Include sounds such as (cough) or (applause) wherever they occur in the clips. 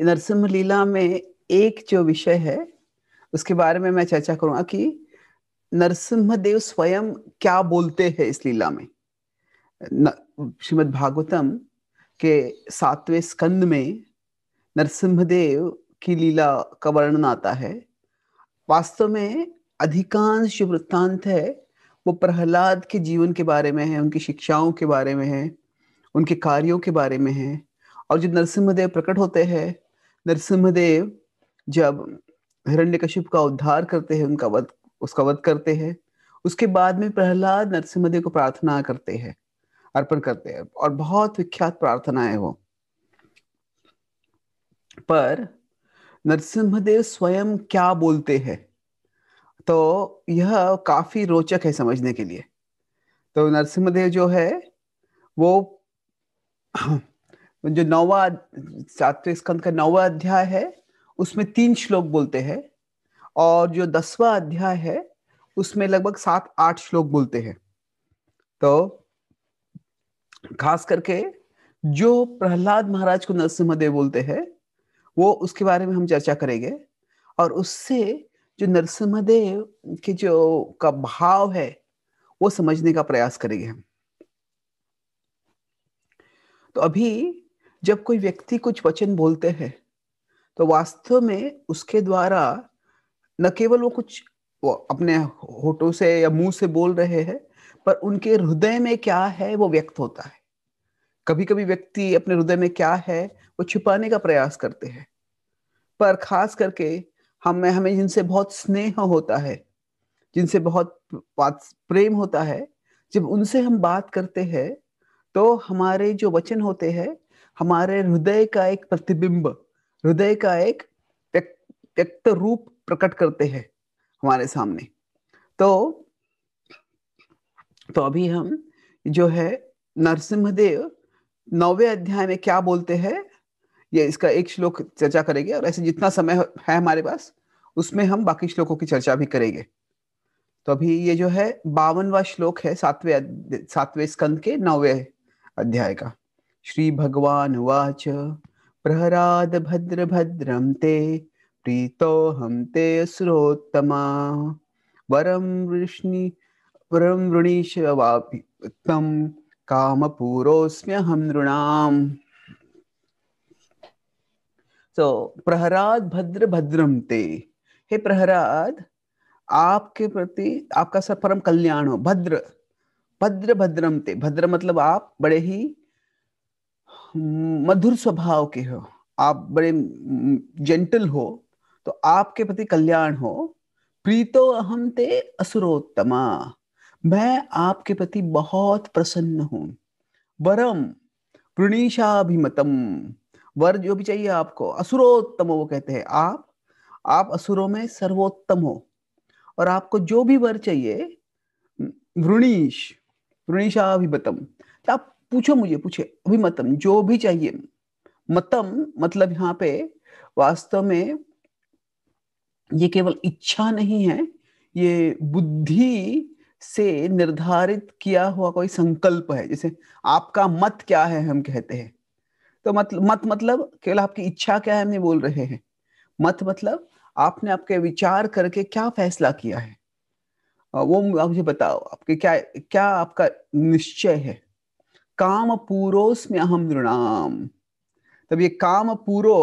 नरसिम्ह लीला में एक जो विषय है उसके बारे में मैं चर्चा करूंगा कि नरसिम्ह देव स्वयं क्या बोलते हैं इस लीला में श्रीमद भागवतम के सातवें स्कंद में नरसिम्ह देव की लीला का वर्णन आता है वास्तव में अधिकांश जो वृत्तांत है वो प्रहलाद के जीवन के बारे में है उनकी शिक्षाओं के बारे में है उनके कार्यों के बारे में है और जब नरसिम्हदेव प्रकट होते हैं नरसिम्हदेव जब हिरण्य कश्यप का उद्धार करते हैं उनका वध उसका वध करते हैं उसके बाद में प्रहलाद नरसिम्हदेव को प्रार्थना करते हैं अर्पण करते हैं और बहुत विख्यात प्रार्थना है वो पर नरसिम्हदेव स्वयं क्या बोलते हैं तो यह काफी रोचक है समझने के लिए तो नरसिम्हदेव जो है वो जो नौवा सातवें स्कंद का नौवा अध्याय है उसमें तीन श्लोक बोलते हैं और जो दसवा अध्याय है उसमें लगभग सात आठ श्लोक बोलते हैं तो खास करके जो प्रहलाद महाराज को नरसिम्हदेव बोलते हैं वो उसके बारे में हम चर्चा करेंगे और उससे जो नरसिम्हदेव के जो का भाव है वो समझने का प्रयास करेंगे हम तो अभी जब कोई व्यक्ति कुछ वचन बोलते हैं तो वास्तव में उसके द्वारा न केवल वो कुछ वो अपने होठों से या मुंह से बोल रहे हैं पर उनके हृदय में क्या है वो व्यक्त होता है कभी कभी व्यक्ति अपने हृदय में क्या है वो छुपाने का प्रयास करते हैं पर खास करके हमें हमें जिनसे बहुत स्नेह होता है जिनसे बहुत प्रेम होता है जब उनसे हम बात करते हैं तो हमारे जो वचन होते हैं हमारे हृदय का एक प्रतिबिंब हृदय का एक व्यक्त रूप प्रकट करते हैं हमारे सामने तो तो अभी हम जो है नरसिंहदेव नौवे अध्याय में क्या बोलते हैं ये इसका एक श्लोक चर्चा करेंगे और ऐसे जितना समय है हमारे पास उसमें हम बाकी श्लोकों की चर्चा भी करेंगे तो अभी ये जो है बावनवा श्लोक है सातवें सातवें स्कंद के नौवे अध्याय का भद्र भद्रम ते हम ते असुरोत्तमा वरम वृष्णि वापितम काम पूरोस्म्य हम नृणाम सो so, प्रहराद भद्र भद्रम ते हे प्रहराद आपके प्रति आपका सर परम कल्याण हो भद्र भद्र भद्रम ते भद्र मतलब आप बड़े ही मधुर स्वभाव के हो आप बड़े जेंटल हो तो आपके प्रति कल्याण हो प्रीतो अहम ते असुरोत्तमा मैं आपके प्रति बहुत प्रसन्न हूं वरम प्रणीशाभिमतम वर जो भी चाहिए आपको असुरोत्तम वो कहते हैं आप आप असुरों में सर्वोत्तम हो और आपको जो भी वर चाहिए वृणीश वृणीशाभिमतम तो आप पूछो मुझे पूछे अभी मतम जो भी चाहिए मतम मतलब यहाँ पे वास्तव में ये केवल इच्छा नहीं है ये बुद्धि से निर्धारित किया हुआ कोई संकल्प है जैसे आपका मत क्या है हम कहते हैं तो मतलब मत मतलब केवल आपकी इच्छा क्या है हम बोल रहे हैं मत मतलब आपने आपके विचार करके क्या फैसला किया है वो मुझे बताओ आपके क्या क्या आपका निश्चय है काम पूरोस्म्य अहम नृणाम तब ये काम पूरो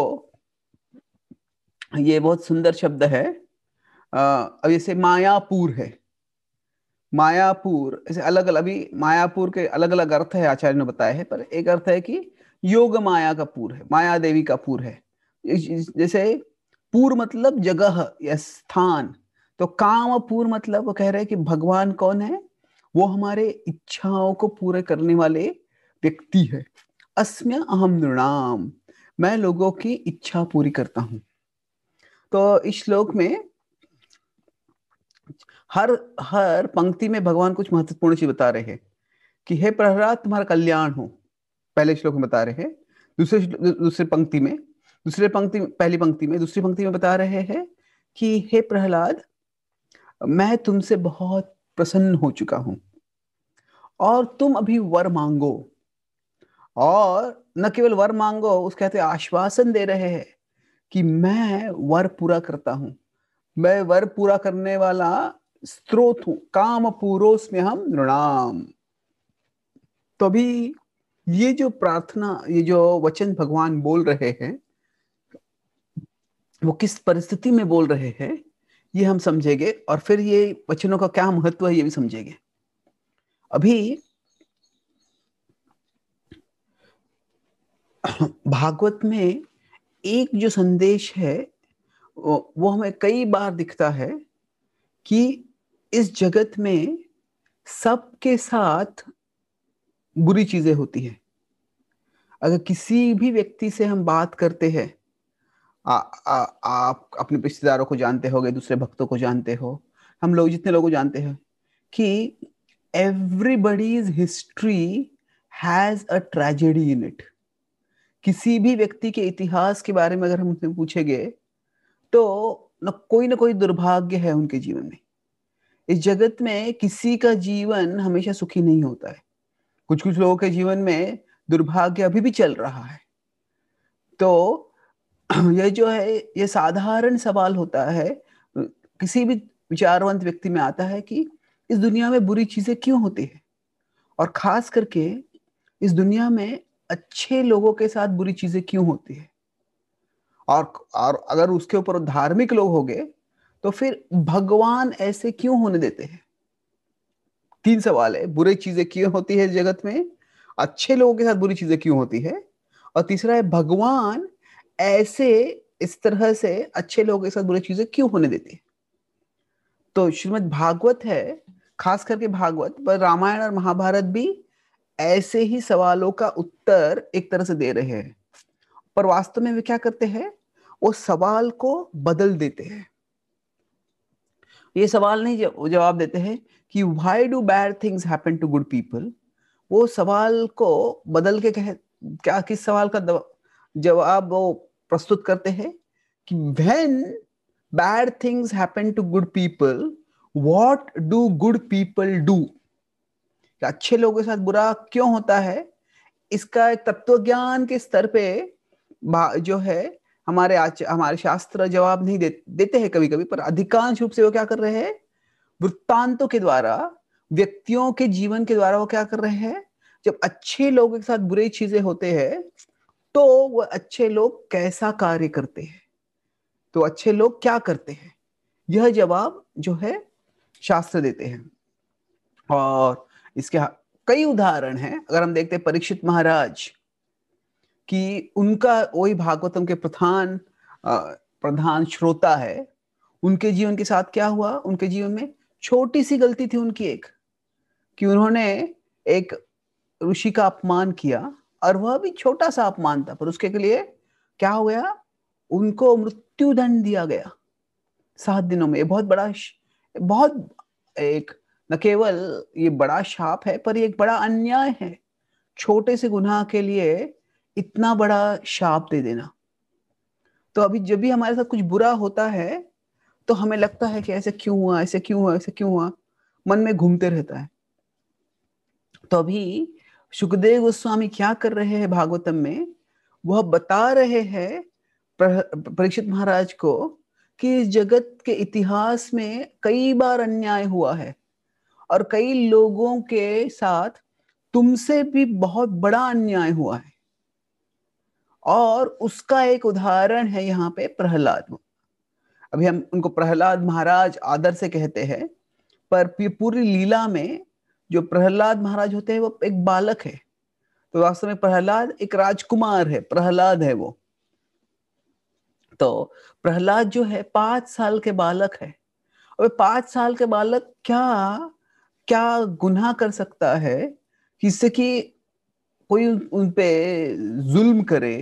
ये बहुत सुंदर शब्द है अब इसे मायापुर है मायापुर ऐसे अलग अलग अभी मायापुर के अलग अलग अर्थ है आचार्य ने बताया है पर एक अर्थ है कि योग माया का पूर है माया देवी का पूर है जैसे पूर मतलब जगह या स्थान तो कामपुर मतलब वो कह रहे हैं कि भगवान कौन है वो हमारे इच्छाओं को पूरे करने वाले व्यक्ति है अस्म्य अहम नृणाम मैं लोगों की इच्छा पूरी करता हूं तो इस श्लोक में हर हर पंक्ति में भगवान कुछ महत्वपूर्ण चीज बता रहे हैं कि हे प्रहलाद तुम्हारा कल्याण हो पहले श्लोक में बता रहे हैं दूसरे दूसरे पंक्ति में दूसरे पंक्ति पहली पंक्ति में दूसरी पंक्ति में बता रहे हैं कि हे प्रहलाद मैं तुमसे बहुत प्रसन्न हो चुका हूं और तुम अभी वर मांगो और न केवल वर मांगो उस कहते आश्वासन दे रहे हैं कि मैं वर पूरा करता हूं मैं वर पूरा करने वाला स्त्रोत हूं काम पूरोस में हम नृणाम तो अभी ये जो प्रार्थना ये जो वचन भगवान बोल रहे हैं वो किस परिस्थिति में बोल रहे हैं ये हम समझेंगे और फिर ये वचनों का क्या महत्व है ये भी समझेंगे अभी भागवत में एक जो संदेश है वो, वो हमें कई बार दिखता है कि इस जगत में सबके साथ बुरी चीजें होती है अगर किसी भी व्यक्ति से हम बात करते हैं आप अपने रिश्तेदारों को जानते गए दूसरे भक्तों को जानते हो हम लोग जितने लोगों को जानते हैं कि everybody's history has a tragedy in it किसी भी व्यक्ति के इतिहास के बारे में अगर हम उनसे पूछेंगे तो न कोई ना कोई दुर्भाग्य है उनके जीवन में इस जगत में किसी का जीवन हमेशा सुखी नहीं होता है कुछ कुछ लोगों के जीवन में दुर्भाग्य अभी भी चल रहा है तो (clears throat) यह जो है ये साधारण सवाल होता है किसी भी विचारवंत व्यक्ति में आता है कि इस दुनिया में बुरी चीजें क्यों होती है और खास करके इस दुनिया में अच्छे लोगों के साथ बुरी चीजें क्यों होती है और और अगर उसके ऊपर धार्मिक लोग हो गए तो फिर भगवान ऐसे क्यों होने देते हैं तीन सवाल है बुरी चीजें क्यों होती है जगत में अच्छे लोगों के साथ बुरी चीजें क्यों होती है और तीसरा है भगवान ऐसे इस तरह से अच्छे लोगों के साथ बुरी चीजें क्यों होने देती है तो श्रीमद भागवत है खास करके भागवत पर रामायण और महाभारत भी ऐसे ही सवालों का उत्तर एक तरह से दे रहे हैं पर वास्तव में वे क्या करते हैं वो सवाल को बदल देते हैं ये सवाल नहीं जवाब देते हैं कि why do bad things happen to good people वो सवाल को बदल के कह क्या किस सवाल का जवाब वो प्रस्तुत करते हैं कि when bad things happen to good people what do good people do अच्छे लोगों के साथ बुरा क्यों होता है इसका एक तत्व ज्ञान के स्तर पे जो है हमारे आच, हमारे शास्त्र जवाब नहीं दे, देते हैं कभी कभी पर अधिकांश रूप से वो क्या कर रहे हैं वृत्तांतों के द्वारा व्यक्तियों के जीवन के द्वारा वो क्या कर रहे हैं जब अच्छे लोगों के साथ बुरी चीजें होते हैं तो वो अच्छे लोग कैसा कार्य करते हैं तो अच्छे लोग क्या करते हैं यह जवाब जो है शास्त्र देते हैं और इसके कई उदाहरण हैं अगर हम देखते हैं परीक्षित महाराज कि उनका वही भागवतम के प्रधान प्रधान श्रोता है उनके जीवन के साथ क्या हुआ उनके जीवन में छोटी सी गलती थी उनकी एक कि उन्होंने एक ऋषि का अपमान किया और वह भी छोटा सा अपमान था पर उसके लिए क्या हो गया उनको मृत्यु दंड दिया गया सात दिनों में ये बहुत बड़ा बहुत एक न केवल ये बड़ा शाप है पर ये एक बड़ा अन्याय है छोटे से गुनाह के लिए इतना बड़ा शाप दे देना तो अभी जब भी हमारे साथ कुछ बुरा होता है तो हमें लगता है कि ऐसे क्यों हुआ ऐसे क्यों हुआ ऐसे क्यों हुआ मन में घूमते रहता है तो अभी सुखदेव गोस्वामी क्या कर रहे हैं भागवतम में वह बता रहे हैं परीक्षित महाराज को कि इस जगत के इतिहास में कई बार अन्याय हुआ है और कई लोगों के साथ तुमसे भी बहुत बड़ा अन्याय हुआ है और उसका एक उदाहरण है यहाँ पे प्रहलाद अभी हम उनको प्रहलाद महाराज आदर से कहते हैं पर पूरी लीला में जो प्रहलाद महाराज होते हैं वो एक बालक है तो वास्तव में प्रहलाद एक राजकुमार है प्रहलाद है वो तो प्रहलाद जो है पांच साल के बालक है और पांच साल के बालक क्या क्या गुनाह कर सकता है जिससे कि कोई उन पे जुल्म करे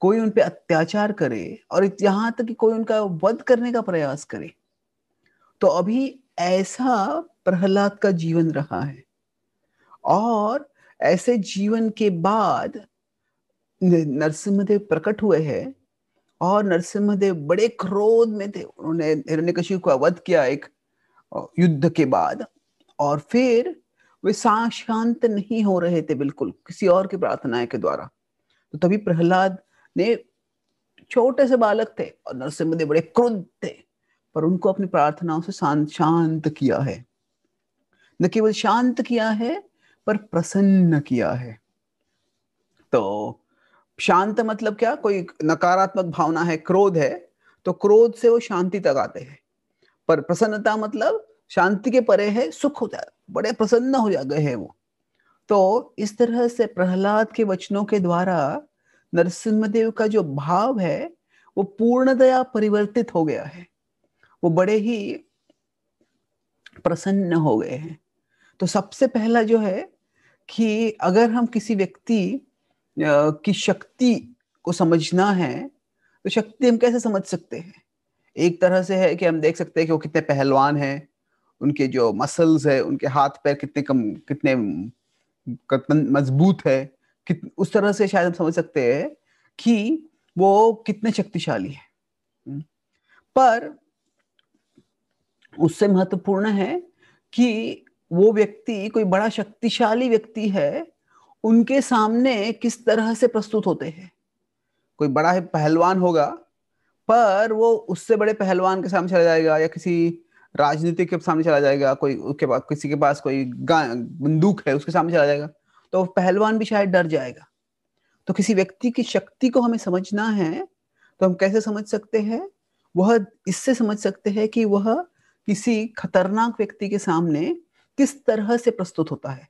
कोई उन पे अत्याचार करे और यहां तक कि कोई उनका वध करने का प्रयास करे तो अभी ऐसा प्रहलाद का जीवन रहा है और ऐसे जीवन के बाद नरसिम्हदेव प्रकट हुए हैं और नरसिम्हदेव बड़े क्रोध में थे उन्होंने हिरण्यकशिप को अवध किया एक युद्ध के बाद और फिर वे शांत नहीं हो रहे थे बिल्कुल किसी और की प्रार्थनाएं के द्वारा तो तभी प्रहलाद ने छोटे से बालक थे और नरसिम्हदेव बड़े क्रोध थे पर उनको अपनी प्रार्थनाओं से शांत किया है न केवल शांत किया है पर प्रसन्न किया है तो शांत मतलब क्या कोई नकारात्मक भावना है क्रोध है तो क्रोध से वो शांति तक आते हैं पर प्रसन्नता मतलब शांति के परे है सुख हो जाए बड़े प्रसन्न हो जा गए हैं वो तो इस तरह से प्रहलाद के वचनों के द्वारा नरसिम्हदेव का जो भाव है वो पूर्णतया परिवर्तित हो गया है वो बड़े ही प्रसन्न हो गए हैं तो सबसे पहला जो है कि अगर हम किसी व्यक्ति की शक्ति को समझना है तो शक्ति हम कैसे समझ सकते हैं एक तरह से है कि हम देख सकते हैं कि वो कितने पहलवान हैं उनके जो मसल्स है उनके हाथ पैर कितने कम कितने मजबूत है कित, उस तरह से शायद हम समझ सकते हैं कि वो कितने शक्तिशाली है हम्म। पर उससे महत्वपूर्ण है कि वो व्यक्ति कोई बड़ा शक्तिशाली व्यक्ति है उनके सामने किस तरह से प्रस्तुत होते हैं कोई बड़ा है पहलवान होगा पर वो उससे बड़े पहलवान के सामने चला जाएगा या किसी राजनीतिक के सामने चला जाएगा कोई उसके पास किसी के पास कोई बंदूक है उसके सामने चला जाएगा तो पहलवान भी शायद डर जाएगा तो किसी व्यक्ति की शक्ति को हमें समझना है तो हम कैसे समझ सकते हैं वह इससे समझ सकते हैं कि वह किसी खतरनाक व्यक्ति के सामने किस तरह से प्रस्तुत होता है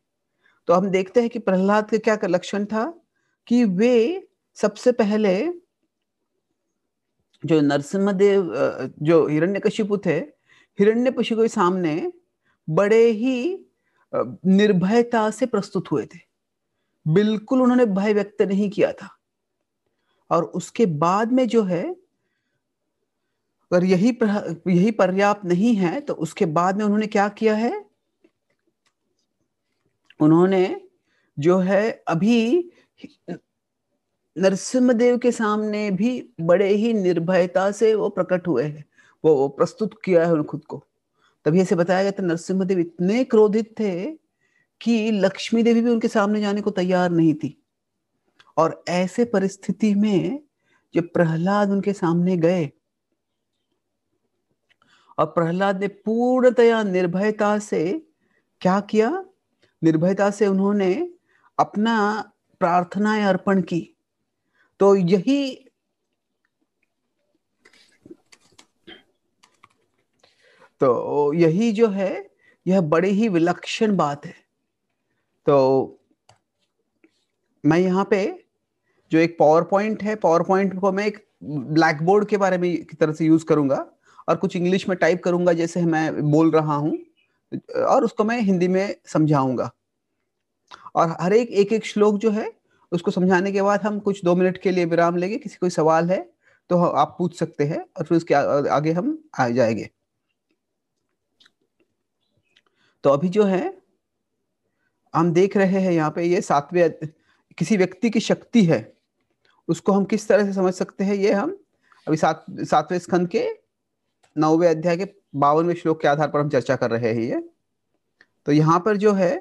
तो हम देखते हैं कि प्रहलाद का क्या लक्षण था कि वे सबसे पहले जो नरसिम्हदेव जो हिरण्य कशिपु थे हिरण्य पशु के सामने बड़े ही निर्भयता से प्रस्तुत हुए थे बिल्कुल उन्होंने भय व्यक्त नहीं किया था और उसके बाद में जो है अगर यही यही पर्याप्त नहीं है तो उसके बाद में उन्होंने क्या किया है उन्होंने जो है अभी नरसिम्हदेव के सामने भी बड़े ही निर्भयता से वो प्रकट हुए हैं वो, वो प्रस्तुत किया है उन खुद को तभी ऐसे बताया गया था नरसिम्हदेव इतने क्रोधित थे कि लक्ष्मी देवी भी उनके सामने जाने को तैयार नहीं थी और ऐसे परिस्थिति में जब प्रहलाद उनके सामने गए और प्रहलाद ने पूर्णतया निर्भयता से क्या किया निर्भयता से उन्होंने अपना प्रार्थनाएं अर्पण की तो यही तो यही जो है यह बड़े ही विलक्षण बात है तो मैं यहाँ पे जो एक पावर पॉइंट है पावर पॉइंट को मैं एक ब्लैक बोर्ड के बारे में की तरह से यूज करूंगा और कुछ इंग्लिश में टाइप करूंगा जैसे मैं बोल रहा हूं और उसको मैं हिंदी में समझाऊंगा और हर एक एक एक श्लोक जो है उसको समझाने के बाद हम कुछ दो मिनट के लिए विराम लेंगे किसी कोई सवाल है तो आप पूछ सकते हैं और फिर उसके आगे हम आ जाएंगे तो अभी जो है हम देख रहे हैं यहाँ पे ये सातवें किसी व्यक्ति की शक्ति है उसको हम किस तरह से समझ सकते हैं ये हम अभी सात सातवें स्कंद के नौवे अध्याय के बावनवे श्लोक के आधार पर हम चर्चा कर रहे हैं ये तो यहां पर जो है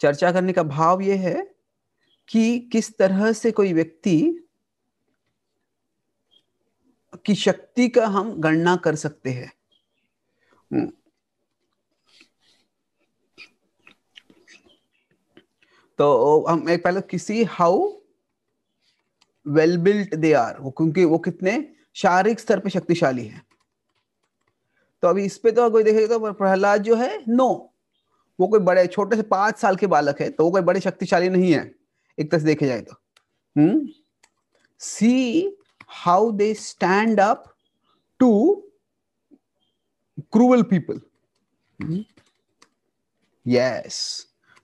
चर्चा करने का भाव ये है कि किस तरह से कोई व्यक्ति की शक्ति का हम गणना कर सकते हैं हम्म। तो हम एक पहले किसी how well built they are वो क्योंकि वो कितने शारीरिक स्तर पे शक्तिशाली है तो अभी इस पे तो कोई देखेगा तो प्रहलाद जो है नो वो कोई बड़े छोटे से पांच साल के बालक है तो वो कोई बड़े शक्तिशाली नहीं है एक तरह से देखे जाए तो hmm see how they stand up to cruel people yes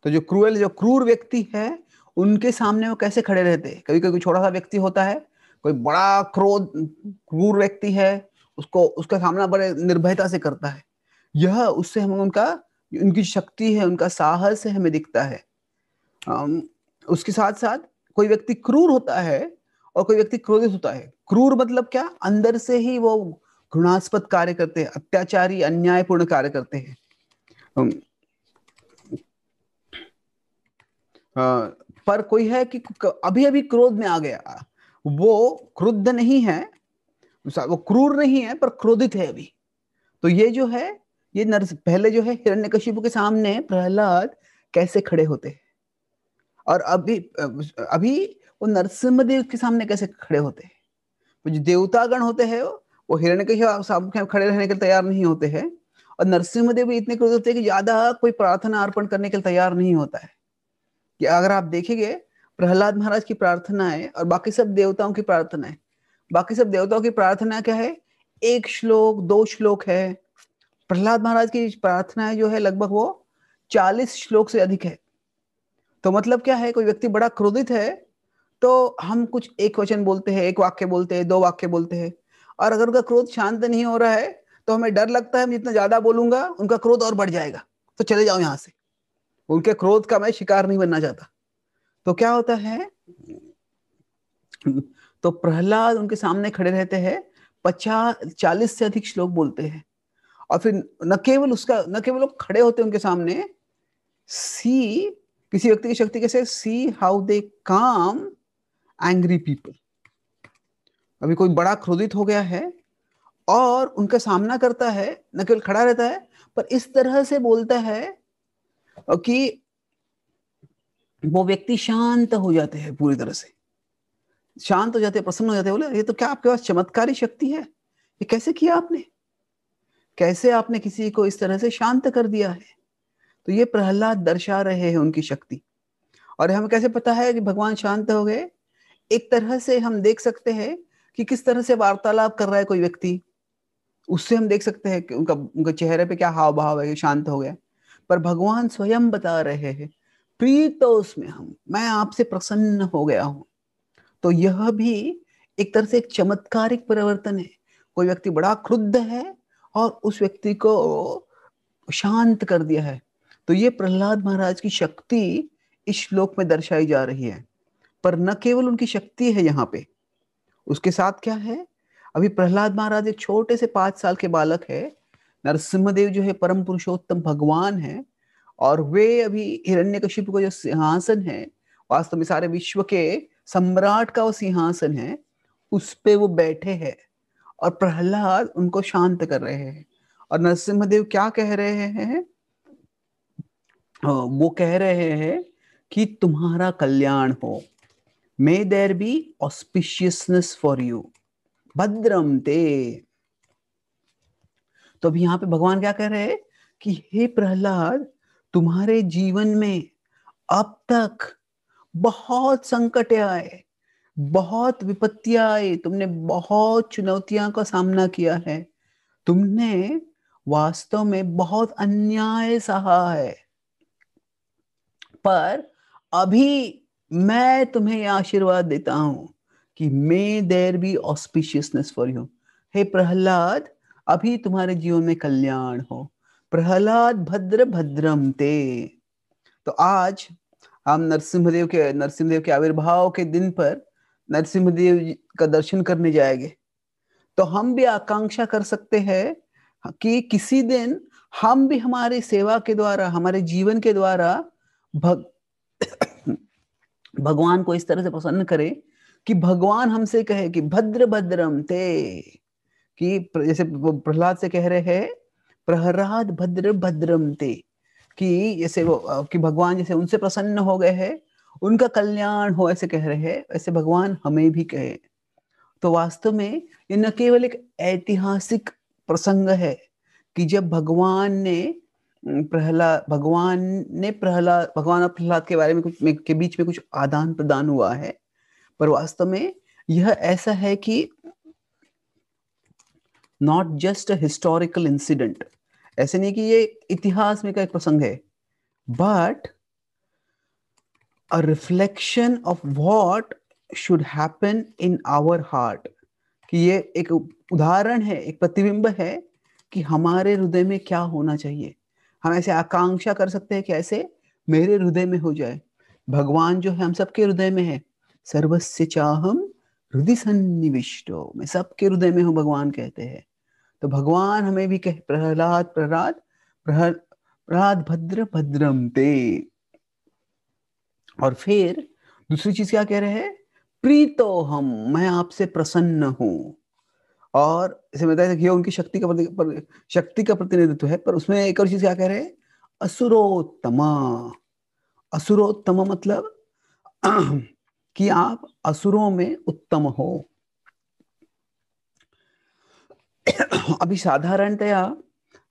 तो जो क्रूअल जो क्रूर व्यक्ति है उनके सामने वो कैसे खड़े रहते कभी कभी छोटा सा व्यक्ति होता है कोई बड़ा क्रोध क्रूर व्यक्ति है उसको उसका सामना बड़े निर्भयता से करता है यह उससे हम उनका उनकी शक्ति है उनका साहस है हमें दिखता है उसके साथ साथ कोई व्यक्ति क्रूर होता है और कोई व्यक्ति क्रोधित होता है क्रूर मतलब क्या अंदर से ही वो घृणास्पद कार्य करते हैं अत्याचारी अन्यायपूर्ण कार्य करते हैं पर कोई है कि अभी अभी क्रोध में आ गया वो क्रुद्ध नहीं है वो क्रूर नहीं है पर क्रोधित है अभी तो ये जो है ये नरस पहले जो है हिरण्यकशिपु के सामने प्रहलाद कैसे खड़े होते हैं और अभी अभी वो नरसिम्ह देव के सामने कैसे खड़े होते हैं जो देवतागण होते हैं वो हिरण्यकशिपु सामने खड़े रहने के लिए तैयार नहीं होते हैं और नरसिम्ह देव भी इतने क्रोधित होते हैं कि ज्यादा कोई प्रार्थना अर्पण करने के लिए तैयार नहीं होता है कि अगर आप देखेंगे प्रहलाद महाराज की प्रार्थना है और बाकी सब देवताओं की प्रार्थना है बाकी सब देवताओं की प्रार्थना क्या है एक श्लोक दो श्लोक है प्रहलाद महाराज की प्रार्थना जो है लगभग वो चालीस श्लोक से अधिक है तो मतलब क्या है कोई व्यक्ति बड़ा क्रोधित है तो हम कुछ एक वचन बोलते हैं एक वाक्य बोलते हैं दो वाक्य बोलते हैं और अगर उनका क्रोध शांत नहीं हो रहा है तो हमें डर लगता है मैं जितना ज्यादा बोलूंगा उनका क्रोध और बढ़ जाएगा तो चले जाओ यहाँ से उनके क्रोध का मैं शिकार नहीं बनना चाहता तो क्या होता है तो प्रहलाद उनके सामने खड़े रहते हैं पचास चालीस से अधिक श्लोक बोलते हैं और फिर न केवल उसका न केवल लोग खड़े होते उनके सामने सी किसी व्यक्ति की शक्ति कैसे सी हाउ दे काम एंग्री पीपल अभी कोई बड़ा क्रोधित हो गया है और उनका सामना करता है न केवल खड़ा रहता है पर इस तरह से बोलता है कि वो व्यक्ति शांत हो जाते हैं पूरी तरह से शांत हो जाते प्रसन्न हो जाते बोले ये तो क्या आपके पास चमत्कारी शक्ति है ये कैसे किया आपने कैसे आपने किसी को इस तरह से शांत कर दिया है तो ये प्रहलाद दर्शा रहे हैं उनकी शक्ति और हमें कैसे पता है कि भगवान शांत हो गए एक तरह से हम देख सकते हैं कि किस तरह से वार्तालाप कर रहा है कोई व्यक्ति उससे हम देख सकते हैं कि उनका उनके चेहरे पे क्या हाव भाव है शांत हो गया पर भगवान स्वयं बता रहे हैं तो उसमें हम मैं आपसे प्रसन्न हो गया हूं तो यह भी एक तरह से एक चमत्कारिक परिवर्तन है कोई व्यक्ति बड़ा क्रुद्ध है और उस व्यक्ति को शांत कर दिया है तो ये प्रहलाद महाराज की शक्ति इस श्लोक में दर्शाई जा रही है पर न केवल उनकी शक्ति है यहाँ पे उसके साथ क्या है अभी प्रहलाद महाराज एक छोटे से पांच साल के बालक है नरसिम्हदेव जो है परम पुरुषोत्तम भगवान है और वे अभी कश्यप का जो सिंहासन है वास्तव में सारे विश्व के सम्राट का वो सिंहासन है उस पे वो बैठे हैं और प्रहलाद उनको शांत कर रहे हैं और नरसिम्हदेव क्या कह रहे हैं वो कह रहे हैं कि तुम्हारा कल्याण हो may there be auspiciousness for you भद्रम ते तो अभी यहाँ पे भगवान क्या कह रहे हैं कि हे प्रहलाद तुम्हारे जीवन में अब तक बहुत संकट आए बहुत विपत्तियां आई तुमने बहुत चुनौतियां का सामना किया है तुमने वास्तव में बहुत अन्याय सहा है पर अभी मैं तुम्हें आशीर्वाद देता हूं कि may there be auspiciousness for you हे प्रहलाद अभी तुम्हारे जीवन में कल्याण हो प्रहलाद भद्र भद्रम ते तो आज हम नरसिंहदेव के नरसिंहदेव के आविर्भाव के दिन पर नरसिंहदेव का दर्शन करने जाएंगे तो हम भी आकांक्षा कर सकते हैं कि किसी दिन हम भी हमारी सेवा के द्वारा हमारे जीवन के द्वारा भग भगवान को इस तरह से प्रसन्न करें कि भगवान हमसे कहे कि भद्र भद्रम ते कि जैसे प्रहलाद से कह रहे हैं प्रहराद भद्र भद्रम ते कि जैसे वो कि भगवान जैसे उनसे प्रसन्न हो गए हैं उनका कल्याण हो ऐसे कह रहे हैं ऐसे भगवान हमें भी कहे तो वास्तव में ये न केवल एक ऐतिहासिक प्रसंग है कि जब भगवान ने प्रहलाद भगवान ने प्रहलाद भगवान और प्रहलाद के बारे में कुछ के बीच में कुछ आदान प्रदान हुआ है पर वास्तव में यह ऐसा है कि not just a historical incident ऐसे नहीं कि ये इतिहास में का एक प्रसंग है but a reflection of what should happen in our heart कि ये एक उदाहरण है एक प्रतिबिंब है कि हमारे हृदय में क्या होना चाहिए हम ऐसे आकांक्षा कर सकते हैं कि ऐसे मेरे हृदय में हो जाए भगवान जो है हम सबके हृदय में है सर्वस्य चाहम हृदय सन्निविष्टो मैं सबके हृदय में हूँ भगवान कहते हैं तो भगवान हमें भी कहे प्रहलाद प्रहलाद प्रहलाद भद्र भद्रम ते और फिर दूसरी चीज क्या कह रहे हैं प्रीतो हम मैं आपसे प्रसन्न हूं और इसे बताया कि उनकी शक्ति का पर, शक्ति का प्रतिनिधित्व है पर उसमें एक और चीज क्या कह रहे हैं असुरोत्तमा असुरोत्तम मतलब (clears throat) कि आप असुरों में उत्तम हो (coughs) अभी साधारणतया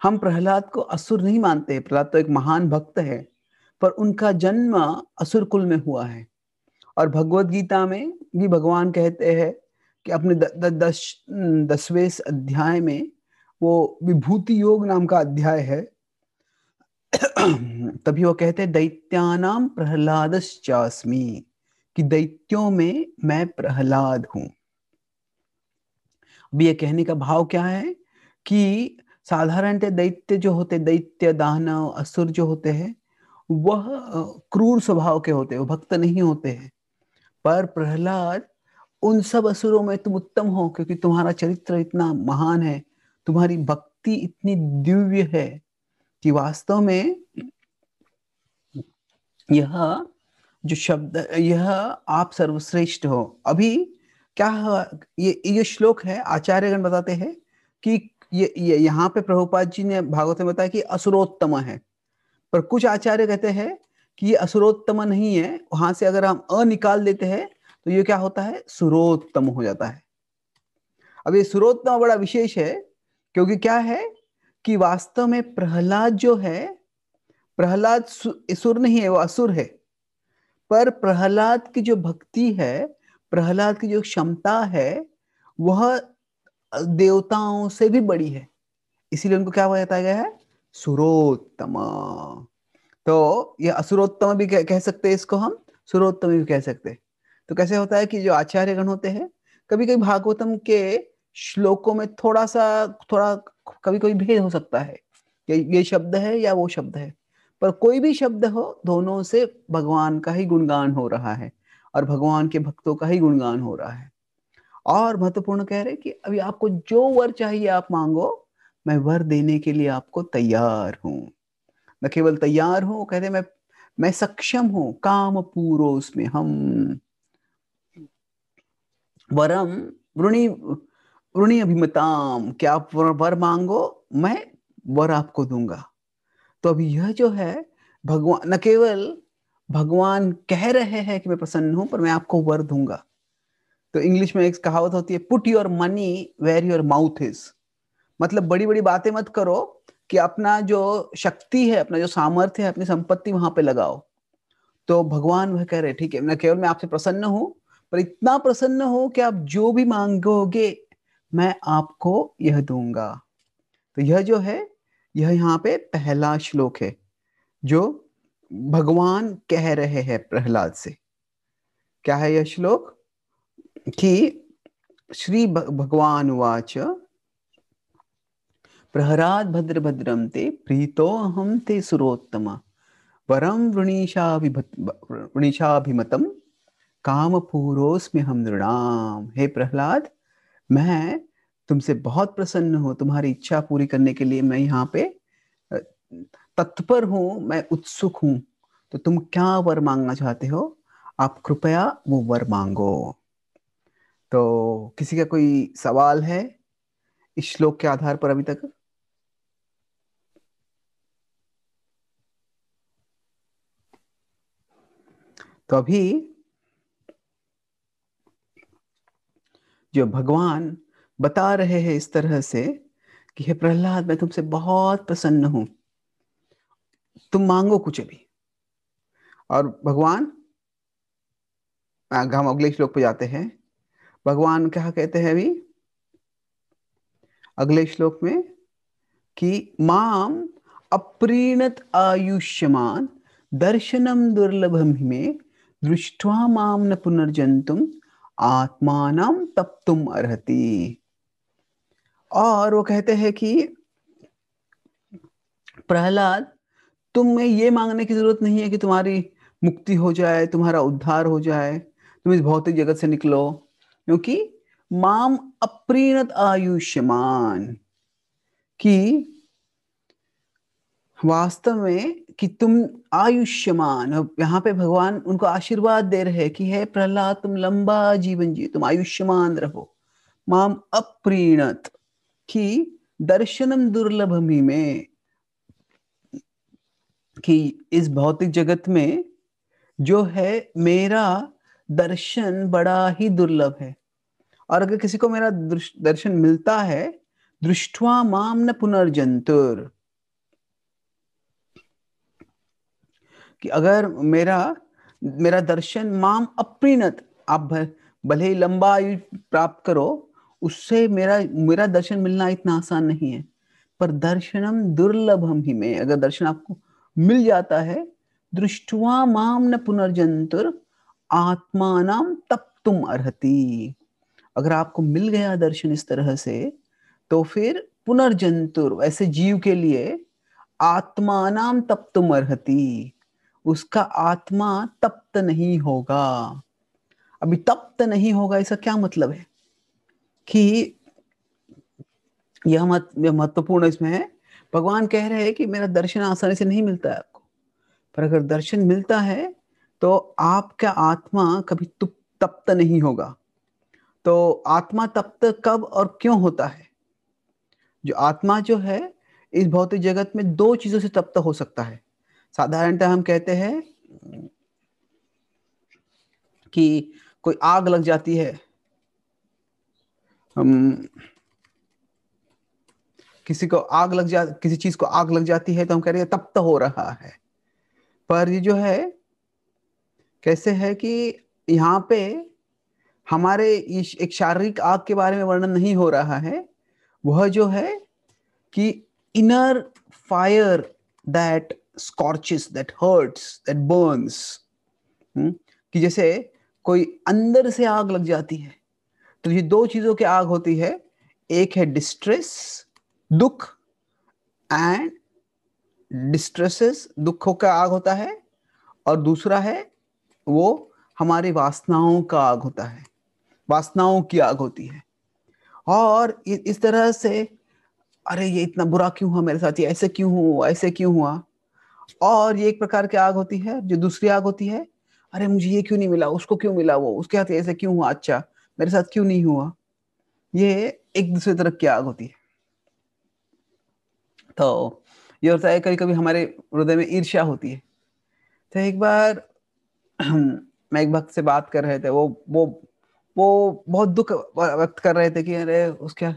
हम प्रहलाद को असुर नहीं मानते प्रहलाद तो एक महान भक्त है पर उनका जन्म असुर कुल में हुआ है और भगवत गीता में भी भगवान कहते हैं कि अपने दसवें अध्याय में वो विभूति योग नाम का अध्याय है (coughs) तभी वो कहते हैं दैत्यानाम प्रहलादश्चास्मी कि दैत्यों में मैं प्रहलाद हूँ अब ये कहने का भाव क्या है कि साधारणतः दैत्य जो होते दैत्य दानव असुर जो होते हैं वह क्रूर स्वभाव के होते हैं भक्त नहीं होते हैं पर प्रहलाद उन सब असुरों में तुम उत्तम हो क्योंकि तुम्हारा चरित्र इतना महान है तुम्हारी भक्ति इतनी दिव्य है कि वास्तव में यह जो शब्द यह आप सर्वश्रेष्ठ हो अभी क्या ये ये श्लोक है आचार्यगण बताते हैं कि ये, ये यहाँ पे प्रभुपाद जी ने भागवत में बताया कि असुरोत्तम है पर कुछ आचार्य कहते हैं कि ये असुरोत्तम नहीं है वहां से अगर हम अ निकाल देते हैं तो ये क्या होता है सुरोत्तम हो जाता है अब ये सुरोत्तम बड़ा विशेष है क्योंकि क्या है कि वास्तव में प्रहलाद जो है प्रहलाद सुर नहीं है वो असुर है पर प्रहलाद की जो भक्ति है प्रहलाद की जो क्षमता है वह देवताओं से भी बड़ी है इसीलिए उनको क्या बताया गया है सुरोत्तम तो यह असुरोत्तम भी कह, कह सकते हैं इसको हम सुरोत्तम भी कह सकते हैं तो कैसे होता है कि जो आचार्यगण होते हैं कभी कभी भागवतम के श्लोकों में थोड़ा सा थोड़ा कभी कभी भेद हो सकता है ये शब्द है या वो शब्द है पर कोई भी शब्द हो दोनों से भगवान का ही गुणगान हो रहा है और भगवान के भक्तों का ही गुणगान हो रहा है और महत्वपूर्ण कह रहे कि अभी आपको जो वर चाहिए आप मांगो मैं वर देने के लिए आपको तैयार हूं न केवल तैयार हूं कहते मैं मैं सक्षम हूं काम पूरो उसमें हम वरम वृणी वृणी अभिमताम क्या आप वर मांगो मैं वर आपको दूंगा तो अभी यह जो है भगवान न केवल भगवान कह रहे हैं कि मैं प्रसन्न हूं पर मैं आपको वर दूंगा तो इंग्लिश में एक कहावत होती है put your money where your mouth is मतलब बड़ी बड़ी बातें मत करो कि अपना जो शक्ति है अपना जो सामर्थ्य है अपनी संपत्ति वहां पे लगाओ तो भगवान वह कह रहे ठीक है मैं केवल मैं आपसे प्रसन्न हूं पर इतना प्रसन्न हो कि आप जो भी मांगोगे मैं आपको यह दूंगा तो यह जो है यह यहाँ पे पहला श्लोक है जो भगवान कह रहे हैं प्रहलाद से क्या है यह श्लोक कि श्री भगवान वाच प्रहराद भद्र भद्रम ते प्रीतो अहम ते सुरोत्तम वरम वृणीशाभिमतम काम पूरोस्म्य हम नृणाम हे प्रहलाद मैं तुमसे बहुत प्रसन्न हूं तुम्हारी इच्छा पूरी करने के लिए मैं यहाँ पे तत्पर हूं मैं उत्सुक हूं तो तुम क्या वर मांगना चाहते हो आप कृपया वो वर मांगो तो किसी का कोई सवाल है इस श्लोक के आधार पर अभी तक तो अभी जो भगवान बता रहे हैं इस तरह से कि हे प्रहलाद मैं तुमसे बहुत प्रसन्न हूं तुम मांगो कुछ भी और भगवान हम अगले श्लोक पे जाते हैं भगवान क्या कहते हैं अभी अगले श्लोक में कि माम अप्रीणत आयुष्यमान दर्शनम दुर्लभम में दृष्टवा माम न पुनर्जंतुम आत्मान तप तुम अर्ति और वो कहते हैं कि प्रहलाद तुम्हें ये मांगने की जरूरत नहीं है कि तुम्हारी मुक्ति हो जाए तुम्हारा उद्धार हो जाए तुम इस भौतिक जगत से निकलो क्योंकि माम अप्रीणत आयुष्यमान कि वास्तव में कि तुम आयुष्यमान यहाँ पे भगवान उनको आशीर्वाद दे रहे कि हे प्रहलाद तुम लंबा जीवन जी तुम आयुष्यमान रहो माम अप्रीणत कि दर्शनम दुर्लभ में कि इस भौतिक जगत में जो है मेरा दर्शन बड़ा ही दुर्लभ है और अगर किसी को मेरा दर्शन मिलता है दृष्टवा माम न पुनर्जंतुर कि अगर मेरा मेरा दर्शन माम अप्रीणत आप भले ही लंबा आयु प्राप्त करो उससे मेरा मेरा दर्शन मिलना इतना आसान नहीं है पर दर्शनम दुर्लभम ही में अगर दर्शन आपको मिल जाता है दृष्टवा माम न पुनर्जंतुर नाम तप तुम अर्ति अगर आपको मिल गया दर्शन इस तरह से तो फिर पुनर्जंतुर ऐसे जीव के लिए आत्मा नाम तप तुम अर्ति उसका आत्मा तप्त नहीं होगा अभी तप्त नहीं होगा इसका क्या मतलब है कि यह मत महत्वपूर्ण इसमें है भगवान कह रहे हैं कि मेरा दर्शन आसानी से नहीं मिलता है आपको पर अगर दर्शन मिलता है तो आपका आत्मा कभी तप्त नहीं होगा तो आत्मा तप्त कब और क्यों होता है जो आत्मा जो है इस भौतिक जगत में दो चीजों से तप्त हो सकता है साधारणतः हम कहते हैं कि कोई आग लग जाती है हम किसी को आग लग जा किसी चीज को आग लग जाती है तो हम कह रहे हैं तप्त हो रहा है पर ये जो है कैसे है कि यहाँ पे हमारे एक शारीरिक आग के बारे में वर्णन नहीं हो रहा है वह जो है कि inner fire that scorches that hurts that burns कि जैसे कोई अंदर से आग लग जाती है तो ये दो चीजों की आग होती है एक है डिस्ट्रेस दुख एंड डिस्ट्रेसेस दुखों का आग होता है और दूसरा है वो हमारी वासनाओं का आग होता है वासनाओं की आग होती है और इस तरह से अरे ये इतना बुरा क्यों हुआ मेरे साथ ये ऐसे क्यों हुआ ऐसे क्यों हुआ और ये एक प्रकार की आग होती है जो दूसरी आग होती है अरे मुझे ये क्यों नहीं मिला उसको क्यों मिला वो उसके हाथ ऐसे क्यों हुआ अच्छा मेरे साथ क्यों नहीं हुआ ये एक दूसरे तरह की आग होती है तो ये होता है कभी कभी हमारे हृदय में ईर्ष्या होती है तो एक बार (clears throat) मैं एक भक्त से बात कर रहे थे वो वो वो बहुत दुख व्यक्त कर रहे थे कि अरे उसके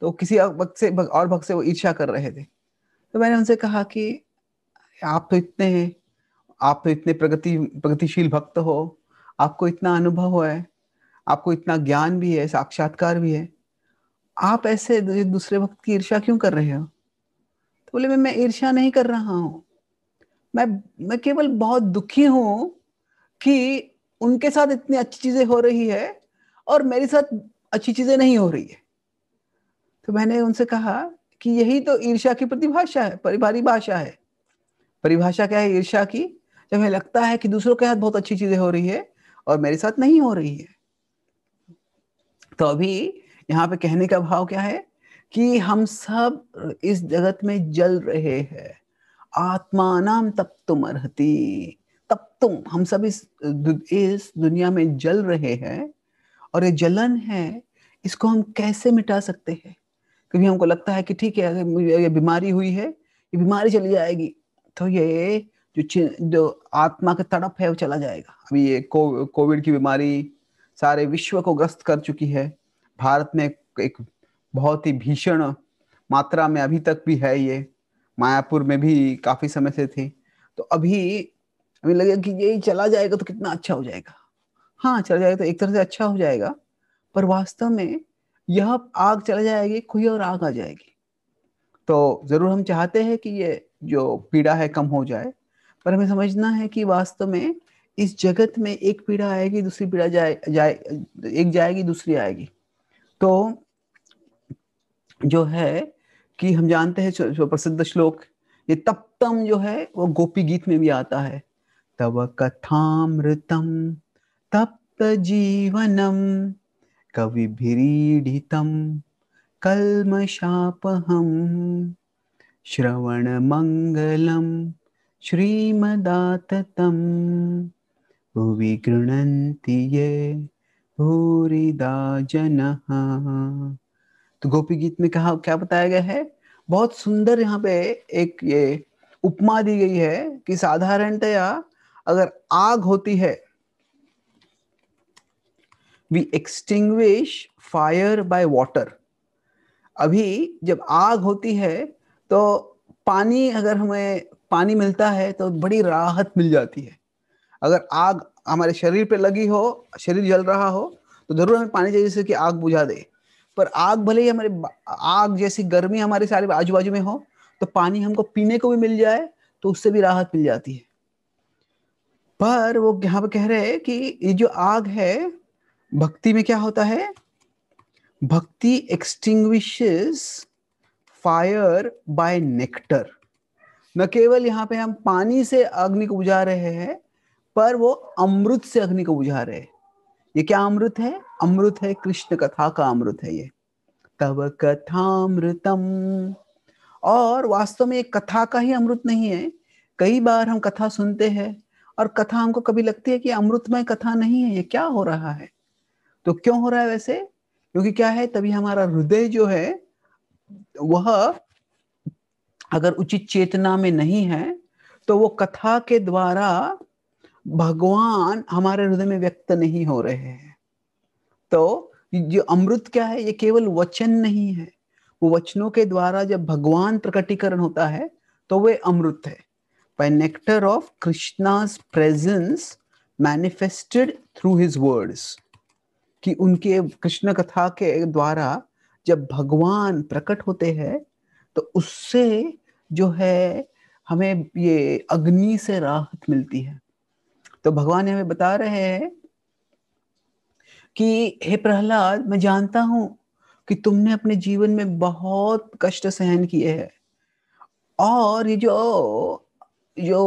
तो किसी वक्त से और भक्त से वो ईर्ष्या कर रहे थे तो मैंने उनसे कहा कि आप तो इतने हैं आप तो इतने प्रगति प्रगतिशील भक्त हो आपको इतना अनुभव है आपको इतना ज्ञान भी है साक्षात्कार भी है आप ऐसे दूसरे भक्त की ईर्ष्या क्यों कर रहे हो तो बोले मैं मैं ईर्ष्या नहीं कर रहा हूं मैं मैं केवल बहुत दुखी हूं कि उनके साथ इतनी अच्छी चीजें हो रही है और मेरे साथ अच्छी चीजें नहीं हो रही है तो मैंने उनसे कहा कि यही तो ईर्ष्या की प्रतिभाषा है भाषा है परिभाषा क्या है ईर्ष्या की जब हमें लगता है कि दूसरों के साथ बहुत अच्छी चीजें हो रही है और मेरे साथ नहीं हो रही है तो अभी यहाँ पे कहने का भाव क्या है कि हम सब इस जगत में जल रहे हैं आत्मा नाम तप तुम अर्ती तप तुम हम सब इस इस दुनिया में जल रहे हैं और ये जलन है इसको हम कैसे मिटा सकते हैं क्योंकि हमको लगता है कि ठीक है अगर ये बीमारी हुई है ये बीमारी चली जाएगी तो ये जो जो आत्मा का तड़प है वो चला जाएगा अभी ये को, कोविड की बीमारी सारे विश्व को ग्रस्त कर चुकी है भारत में एक बहुत ही भीषण मात्रा में अभी तक भी है ये मायापुर में भी काफी समय से थी तो अभी हमें लगे कि ये चला जाएगा तो कितना अच्छा हो जाएगा हाँ चला जाएगा तो एक तरह से अच्छा हो जाएगा पर वास्तव में यह आग चला जाएगी कोई और आग आ जाएगी तो जरूर हम चाहते हैं कि ये जो पीड़ा है कम हो जाए पर हमें समझना है कि वास्तव में इस जगत में एक पीड़ा आएगी दूसरी पीड़ा जाए जाए एक जाएगी दूसरी आएगी तो जो है कि हम जानते हैं जो प्रसिद्ध श्लोक ये तप्तम जो है वो गोपी गीत में भी आता है तव कथामृतम तप्त जीवनम कविभिरीडितम श्रवण मंगलम श्रीमदाततं भुवि गृह्णन्ति ये भूरिदा जनः तो गोपी गीत में कहा क्या बताया गया है बहुत सुंदर यहाँ पे एक ये उपमा दी गई है कि साधारणतया अगर आग होती है we extinguish fire by water अभी जब आग होती है तो पानी अगर हमें पानी मिलता है तो बड़ी राहत मिल जाती है अगर आग हमारे शरीर पे लगी हो शरीर जल रहा हो तो जरूर हमें पानी चाहिए जैसे कि आग बुझा दे पर आग भले ही हमारे आग जैसी गर्मी हमारे सारे आजू बाजू में हो तो पानी हमको पीने को भी मिल जाए तो उससे भी राहत मिल जाती है पर वो यहां पर कह रहे हैं कि ये जो आग है भक्ति में क्या होता है भक्ति एक्सटिंग फायर बाय नेक्टर न केवल यहाँ पे हम पानी से अग्नि को बुझा रहे हैं पर वो अमृत से अग्नि को बुझा रहे हैं ये क्या अमृत है अमृत है कृष्ण कथा का अमृत है ये तब कथामृतम और वास्तव में कथा का ही अमृत नहीं है कई बार हम कथा सुनते हैं और कथा हमको कभी लगती है कि अमृतमय कथा नहीं है ये क्या हो रहा है तो क्यों हो रहा है वैसे क्योंकि क्या है तभी हमारा हृदय जो है वह अगर उचित चेतना में नहीं है तो वो कथा के द्वारा भगवान हमारे हृदय में व्यक्त नहीं हो रहे हैं तो जो अमृत क्या है ये केवल वचन नहीं है वो वचनों के द्वारा जब भगवान प्रकटीकरण होता है तो वे अमृत है nectar of Krishna's presence manifested through his words कि उनके कृष्ण कथा के द्वारा जब भगवान प्रकट होते हैं तो उससे जो है हमें ये अग्नि से राहत मिलती है तो भगवान हमें बता रहे हैं कि हे प्रहलाद मैं जानता हूं कि तुमने अपने जीवन में बहुत कष्ट सहन किए हैं और ये जो जो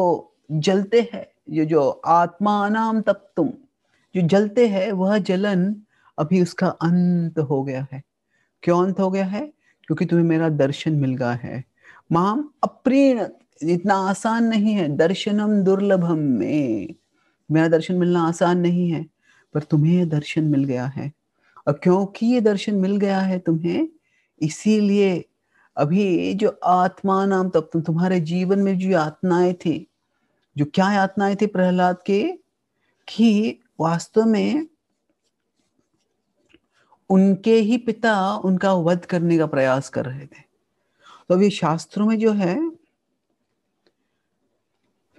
जलते हैं ये जो आत्मा नाम तप तुम जो जलते हैं वह जलन अभी उसका अंत हो गया है क्यों अंत हो गया है क्योंकि तुम्हें मेरा दर्शन मिल गया है माम अप्रीण इतना आसान नहीं है दर्शनम दुर्लभम में मेरा दर्शन मिलना आसान नहीं है पर तुम्हें दर्शन मिल गया है और क्योंकि ये दर्शन मिल गया है तुम्हें इसीलिए अभी जो आत्मा नाम तब तुम तो तुम्हारे जीवन में जो यातनाएं थी जो क्या यातनाएं थी प्रहलाद के कि वास्तव में उनके ही पिता उनका वध करने का प्रयास कर रहे थे तो अभी शास्त्रों में जो है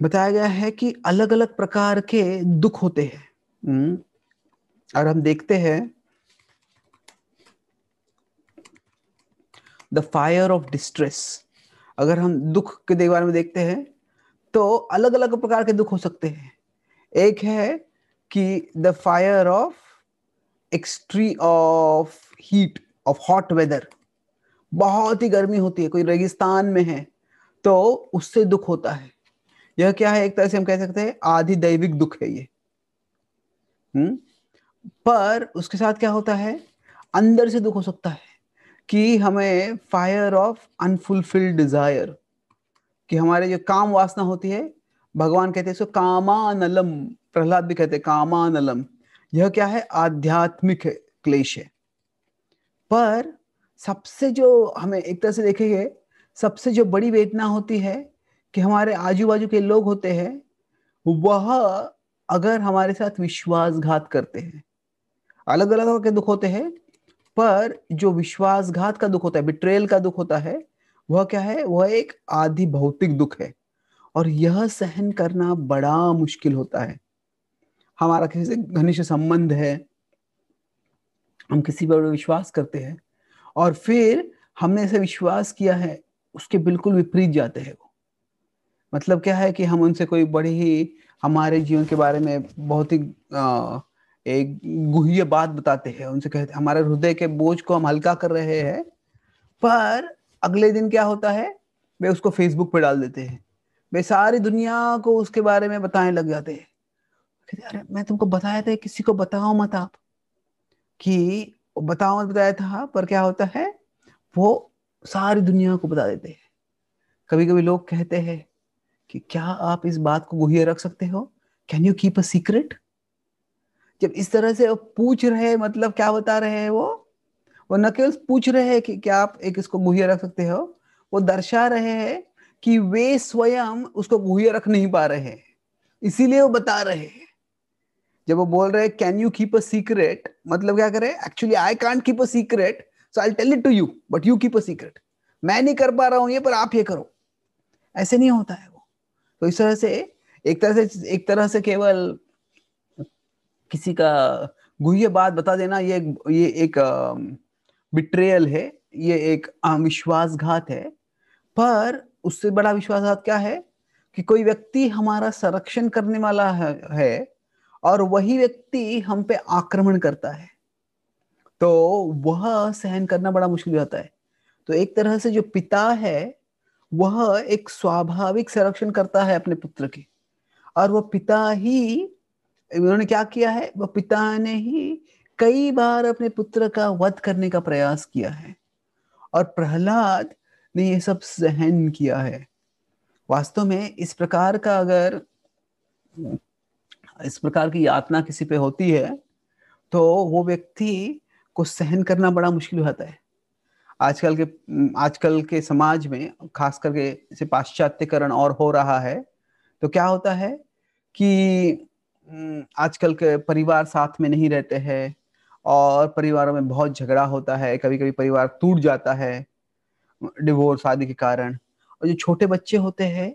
बताया गया है कि अलग अलग प्रकार के दुख होते हैं हम्म। और हम देखते हैं द फायर ऑफ डिस्ट्रेस अगर हम दुख के बारे में देखते हैं तो अलग अलग प्रकार के दुख हो सकते हैं एक है कि the fire of extreme of heat of hot weather बहुत ही गर्मी होती है कोई रेगिस्तान में है तो उससे दुख होता है यह क्या है एक तरह से हम कह सकते हैं आधि दैविक दुख है ये हम्म पर उसके साथ क्या होता है अंदर से दुख हो सकता है कि हमें फायर ऑफ अनफुलफिल्ड डिजायर कि हमारे जो काम वासना होती है भगवान कहते हैं इसको कामानलम प्रहलाद भी कहते हैं कामानलम यह क्या है आध्यात्मिक क्लेश है पर सबसे जो हमें एक तरह से देखेंगे सबसे जो बड़ी वेदना होती है कि हमारे आजू बाजू के लोग होते हैं वह अगर हमारे साथ विश्वासघात करते हैं अलग अलग के दुख होते हैं पर जो विश्वासघात का दुख होता है बिट्रेल का दुख होता है वह क्या है वह एक आधि भौतिक दुख है और यह सहन करना बड़ा मुश्किल होता है हमारा किसी से घनिष्ठ संबंध है हम किसी पर विश्वास करते हैं और फिर हमने ऐसे विश्वास किया है उसके बिल्कुल विपरीत जाते हैं मतलब क्या है कि हम उनसे कोई बड़ी ही हमारे जीवन के बारे में बहुत ही एक गुहे बात बताते हैं उनसे कहते हमारे हृदय के बोझ को हम हल्का कर रहे हैं पर अगले दिन क्या होता है वे उसको फेसबुक पे डाल देते हैं वे सारी दुनिया को उसके बारे में बताने लग जाते हैं अरे मैं तुमको बताया था किसी को बताओ मत आप कि बताओ मत बताया था पर क्या होता है वो सारी दुनिया को बता देते हैं कभी कभी लोग कहते हैं कि क्या आप इस बात को गुहे रख सकते हो can you keep a secret जब इस तरह से पूछ रहे मतलब क्या बता रहे हैं वो वो न केवल पूछ रहे हैं कि क्या आप एक इसको गुहे रख सकते हो वो दर्शा रहे हैं कि वे स्वयं उसको गुहे रख नहीं पा रहे हैं इसीलिए वो बता रहे हैं जब वो बोल रहे can you keep a secret मतलब क्या करे actually I can't keep a secret so I tell it to you but you keep a secret मैं नहीं कर पा रहा हूं ये पर आप ये करो ऐसे नहीं होता है तो इस तरह से एक तरह से एक तरह से केवल किसी का गुहे बात बता देना ये ये एक बिट्रेयल है ये एक विश्वासघात है पर उससे बड़ा विश्वासघात क्या है कि कोई व्यक्ति हमारा संरक्षण करने वाला है और वही व्यक्ति हम पे आक्रमण करता है तो वह सहन करना बड़ा मुश्किल होता है तो एक तरह से जो पिता है वह एक स्वाभाविक संरक्षण करता है अपने पुत्र के और वह पिता ही उन्होंने क्या किया है वह पिता ने ही कई बार अपने पुत्र का वध करने का प्रयास किया है और प्रहलाद ने यह सब सहन किया है वास्तव में इस प्रकार का अगर इस प्रकार की यातना किसी पे होती है तो वो व्यक्ति को सहन करना बड़ा मुश्किल होता है आजकल के आजकल के समाज में खास करके से पाश्चात्यकरण और हो रहा है तो क्या होता है कि आजकल के परिवार साथ में नहीं रहते हैं और परिवारों में बहुत झगड़ा होता है कभी कभी परिवार टूट जाता है डिवोर्स आदि के कारण और जो छोटे बच्चे होते हैं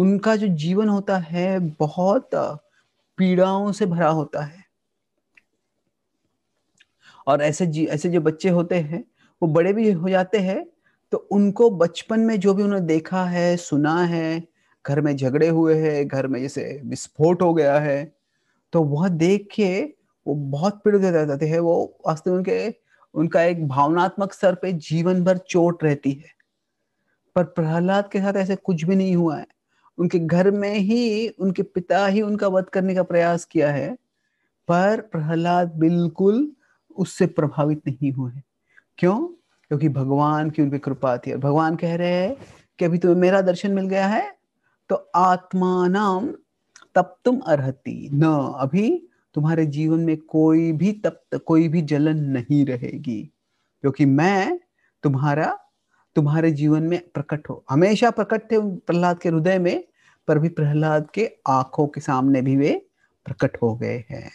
उनका जो जीवन होता है बहुत पीड़ाओं से भरा होता है और ऐसे जी ऐसे जो बच्चे होते हैं वो बड़े भी हो जाते हैं तो उनको बचपन में जो भी उन्होंने देखा है सुना है घर में झगड़े हुए हैं घर में जैसे विस्फोट हो गया है तो वह देख के वो बहुत पीड़ित हो जाते हैं वो वास्तव में उनके उनका एक भावनात्मक स्तर पे जीवन भर चोट रहती है पर प्रहलाद के साथ ऐसे कुछ भी नहीं हुआ है उनके घर में ही उनके पिता ही उनका वध करने का प्रयास किया है पर प्रहलाद बिल्कुल उससे प्रभावित नहीं हुए हैं क्यों क्योंकि भगवान की उन पर कृपा थी है भगवान कह रहे हैं कि अभी तुम्हें मेरा दर्शन मिल गया है तो नाम तप तुम अर्ती न अभी तुम्हारे जीवन में कोई भी तप्त कोई भी जलन नहीं रहेगी क्योंकि मैं तुम्हारा तुम्हारे जीवन में प्रकट हो हमेशा प्रकट थे प्रहलाद के हृदय में पर भी प्रहलाद के आंखों के सामने भी वे प्रकट हो गए हैं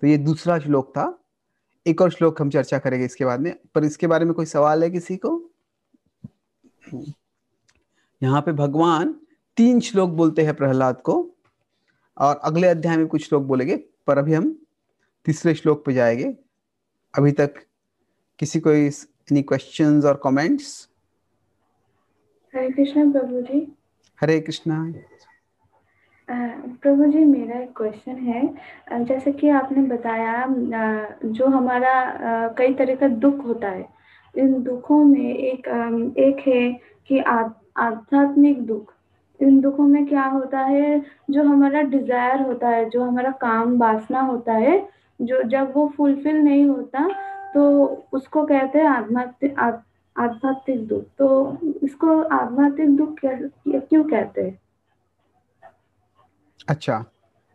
तो ये दूसरा श्लोक था एक और श्लोक हम चर्चा करेंगे इसके बाद में पर इसके बारे में कोई सवाल है किसी को यहाँ पे भगवान तीन श्लोक बोलते हैं प्रहलाद को और अगले अध्याय में कुछ श्लोक बोलेंगे पर अभी हम तीसरे श्लोक पे जाएंगे अभी तक किसी को एनी क्वेश्चंस और कमेंट्स हरे कृष्णा प्रभु जी हरे कृष्णा प्रभु जी मेरा एक क्वेश्चन है जैसे कि आपने बताया जो हमारा कई तरह का दुख होता है इन दुखों में एक एक है कि आध्यात्मिक दुख इन दुखों में क्या होता है जो हमारा डिजायर होता है जो हमारा काम बासना होता है जो जब वो फुलफिल नहीं होता तो उसको कहते हैं आध्यात्मिक आध्यात्मिक दुख तो इसको आध्यात्मिक दुख क्यों कहते हैं अच्छा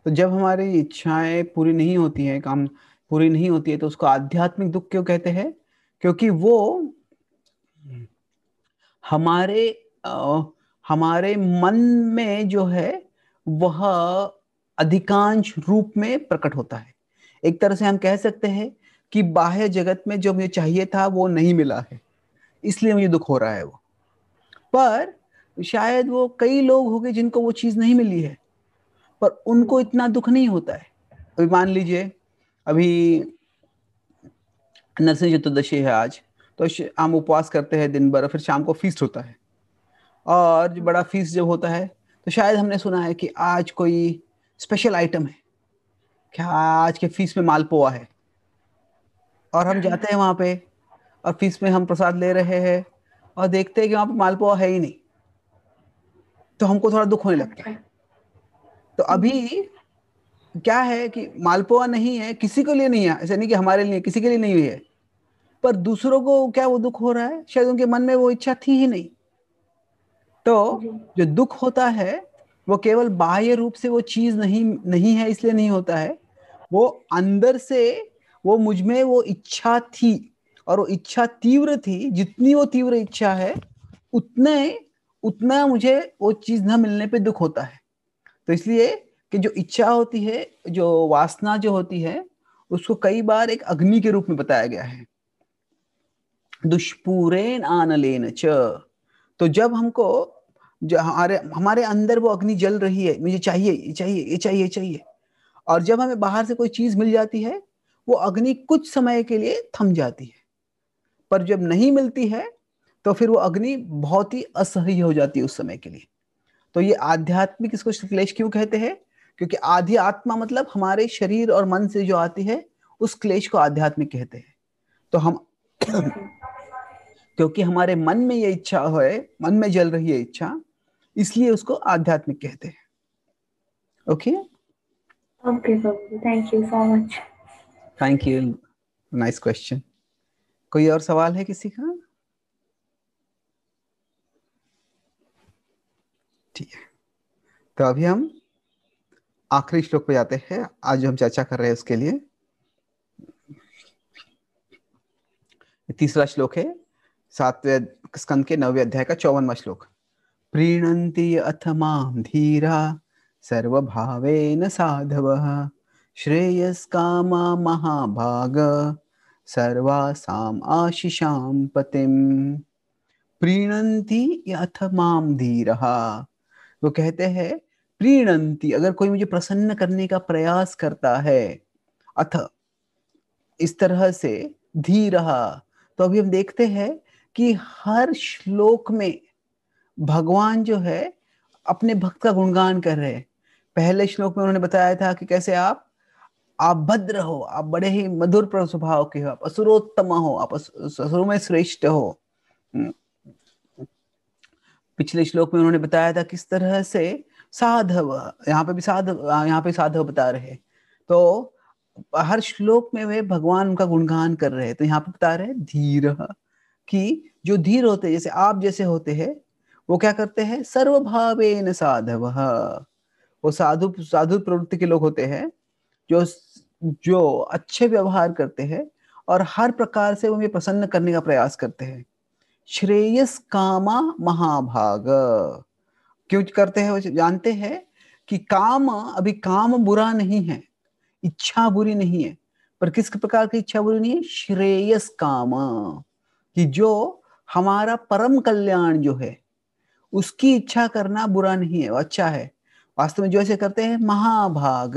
तो जब हमारी इच्छाएं पूरी नहीं होती हैं काम पूरी नहीं होती है तो उसको आध्यात्मिक दुख क्यों कहते हैं क्योंकि वो हमारे आ, हमारे मन में जो है वह अधिकांश रूप में प्रकट होता है एक तरह से हम कह सकते हैं कि बाह्य जगत में जो मुझे चाहिए था वो नहीं मिला है इसलिए मुझे दुख हो रहा है वो पर शायद वो कई लोग होंगे जिनको वो चीज़ नहीं मिली है पर उनको हम्म। इतना दुख नहीं होता है अभी मान लीजिए अभी नरसिंह चतुर्दशी है आज तो हम उपवास करते हैं दिन भर फिर शाम को फीस होता है और जो बड़ा फीस जब होता है तो शायद हमने सुना है कि आज कोई स्पेशल आइटम है क्या आज के फीस में मालपोआ है और हम जाते हैं वहाँ पे और फीस में हम प्रसाद ले रहे हैं और देखते हैं कि वहाँ पे मालपोआ है ही नहीं तो हमको थोड़ा दुख होने लगता है तो अभी क्या है कि मालपुआ नहीं है किसी के लिए नहीं है ऐसा नहीं कि हमारे लिए किसी के लिए नहीं हुई है पर दूसरों को क्या वो दुख हो रहा है शायद उनके मन में वो इच्छा थी ही नहीं तो जो दुख होता है वो केवल बाह्य रूप से वो चीज नहीं नहीं है इसलिए नहीं होता है वो अंदर से वो मुझ में वो इच्छा थी और वो इच्छा तीव्र थी जितनी वो तीव्र इच्छा है उतने उतना मुझे वो चीज ना मिलने पे दुख होता है तो इसलिए कि जो इच्छा होती है जो वासना जो होती है उसको कई बार एक अग्नि के रूप में बताया गया है दुष्पूरेन आनलेन च तो जब हमको जो हमारे हमारे अंदर वो अग्नि जल रही है मुझे चाहिए ये चाहिए ये चाहिए चाहिए और जब हमें बाहर से कोई चीज मिल जाती है वो अग्नि कुछ समय के लिए थम जाती है पर जब नहीं मिलती है तो फिर वो अग्नि बहुत ही असह्य हो जाती है उस समय के लिए तो ये आध्यात्मिक इसको क्लेश क्यों कहते हैं क्योंकि आधी आत्मा मतलब हमारे शरीर और मन से जो आती है उस क्लेश को आध्यात्मिक कहते हैं तो हम क्योंकि हमारे मन में ये इच्छा है मन में जल रही है इच्छा इसलिए उसको आध्यात्मिक कहते हैं okay okay thank you so much thank you nice question कोई और सवाल है किसी का तो अभी हम आखिरी श्लोक पे जाते हैं आज जो हम चर्चा कर रहे हैं उसके लिए तीसरा श्लोक है सातवें स्कंद के नवे अध्याय का चौवनवा श्लोक प्रीणंती अथ माम धीरा न साधव श्रेयस्कामा महाभाग सर्वासाम आशीषाम पतिम प्रीणंती अथ माम धीरा वो कहते हैं प्रीणंती अगर कोई मुझे प्रसन्न करने का प्रयास करता है अथ इस तरह से धीरा तो अभी हम देखते हैं कि हर श्लोक में भगवान जो है अपने भक्त का गुणगान कर रहे हैं पहले श्लोक में उन्होंने बताया था कि कैसे आप आप भद्र हो आप बड़े ही मधुर स्वभाव के हो आप असुरोत्तम हो आप असुरों में श्रेष्ठ हो पिछले श्लोक में उन्होंने बताया था किस तरह से साधव यहाँ पे भी साधव यहाँ पे साधव बता रहे तो हर श्लोक में वे भगवान उनका गुणगान कर रहे तो यहाँ पे बता रहे धीर कि जो धीर होते जैसे आप जैसे होते हैं वो क्या करते हैं सर्वभावे न साधव वो साधु साधु प्रवृत्ति के लोग होते हैं जो जो अच्छे व्यवहार करते हैं और हर प्रकार से उन्हें प्रसन्न करने का प्रयास करते हैं श्रेयस कामा महाभाग क्यों करते हैं जानते हैं कि काम अभी काम बुरा नहीं है इच्छा बुरी नहीं है पर किस प्रकार की इच्छा बुरी नहीं है श्रेयस काम कि जो हमारा परम कल्याण जो है उसकी इच्छा करना बुरा नहीं है अच्छा है वास्तव में जो ऐसे करते हैं महाभाग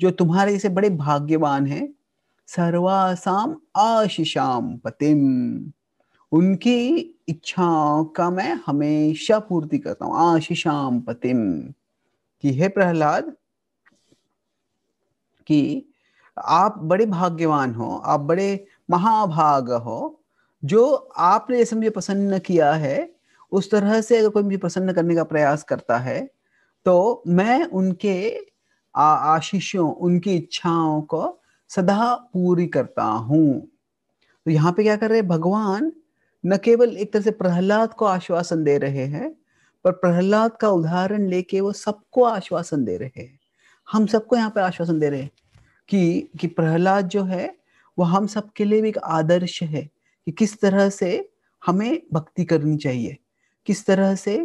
जो तुम्हारे जैसे बड़े भाग्यवान है सर्वासाम आशिषाम पतिम उनकी इच्छाओं का मैं हमेशा पूर्ति करता हूं आशीषाम पतिम कि हे प्रहलाद कि आप बड़े भाग्यवान हो आप बड़े महाभाग हो जो आपने जैसे मुझे पसंद किया है उस तरह से अगर कोई मुझे प्रसन्न करने का प्रयास करता है तो मैं उनके आशीषों उनकी इच्छाओं को सदा पूरी करता हूं तो यहाँ पे क्या कर रहे हैं भगवान न केवल एक तरह से प्रहलाद को आश्वासन दे रहे हैं पर प्रहलाद का उदाहरण लेके वो सबको आश्वासन दे रहे हैं हम सबको यहाँ पे आश्वासन दे रहे हैं कि कि प्रहलाद जो है वो हम सबके लिए भी एक आदर्श है कि किस तरह से हमें भक्ति करनी चाहिए किस तरह से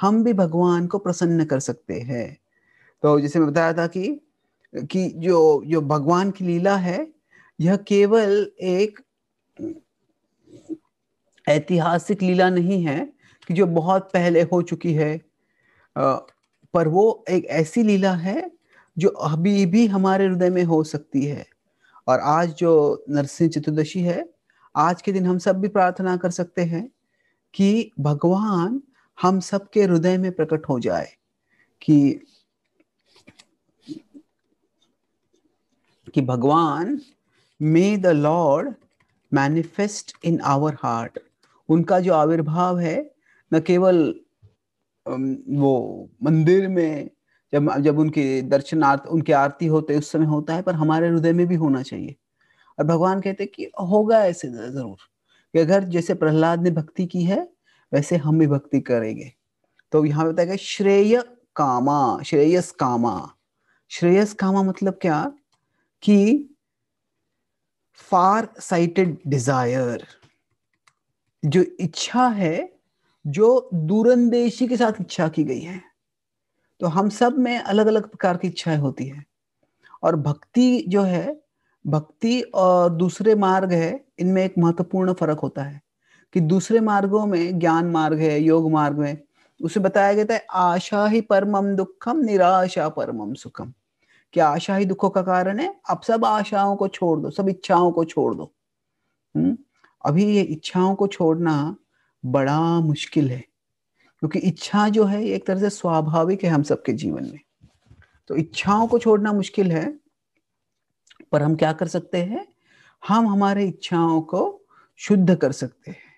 हम भी भगवान को प्रसन्न कर सकते हैं तो जैसे मैं बताया था कि कि जो जो भगवान की लीला है यह केवल एक ऐतिहासिक लीला नहीं है कि जो बहुत पहले हो चुकी है पर वो एक ऐसी लीला है जो अभी भी हमारे हृदय में हो सकती है और आज जो नरसिंह चतुर्दशी है आज के दिन हम सब भी प्रार्थना कर सकते हैं कि भगवान हम सबके हृदय में प्रकट हो जाए कि कि भगवान may the Lord manifest in our heart उनका जो आविर्भाव है न केवल वो मंदिर में जब जब उनके दर्शनार्थ उनके आरती होते उस समय होता है पर हमारे हृदय में भी होना चाहिए और भगवान कहते हैं कि होगा ऐसे जरूर कि अगर जैसे प्रहलाद ने भक्ति की है वैसे हम भी भक्ति करेंगे तो यहाँ पे बताया गया श्रेय कामा श्रेयस कामा श्रेयस कामा मतलब क्या कि फार साइटेड डिजायर जो इच्छा है जो दूरंदेशी के साथ इच्छा की गई है तो हम सब में अलग अलग प्रकार की इच्छाएं होती है और भक्ति जो है भक्ति और दूसरे मार्ग है इनमें एक महत्वपूर्ण फर्क होता है कि दूसरे मार्गों में ज्ञान मार्ग है योग मार्ग में उसे बताया गया था आशा ही परमम दुखम निराशा परमम सुखम कि आशा ही दुखों का कारण है अब सब आशाओं को छोड़ दो सब इच्छाओं को छोड़ दो हुँ? हम्म? अभी ये इच्छाओं को छोड़ना बड़ा मुश्किल है क्योंकि इच्छा जो है एक तरह से स्वाभाविक है हम सबके जीवन में तो इच्छाओं को छोड़ना मुश्किल है पर हम क्या कर सकते हैं हम हमारे इच्छाओं को शुद्ध कर सकते हैं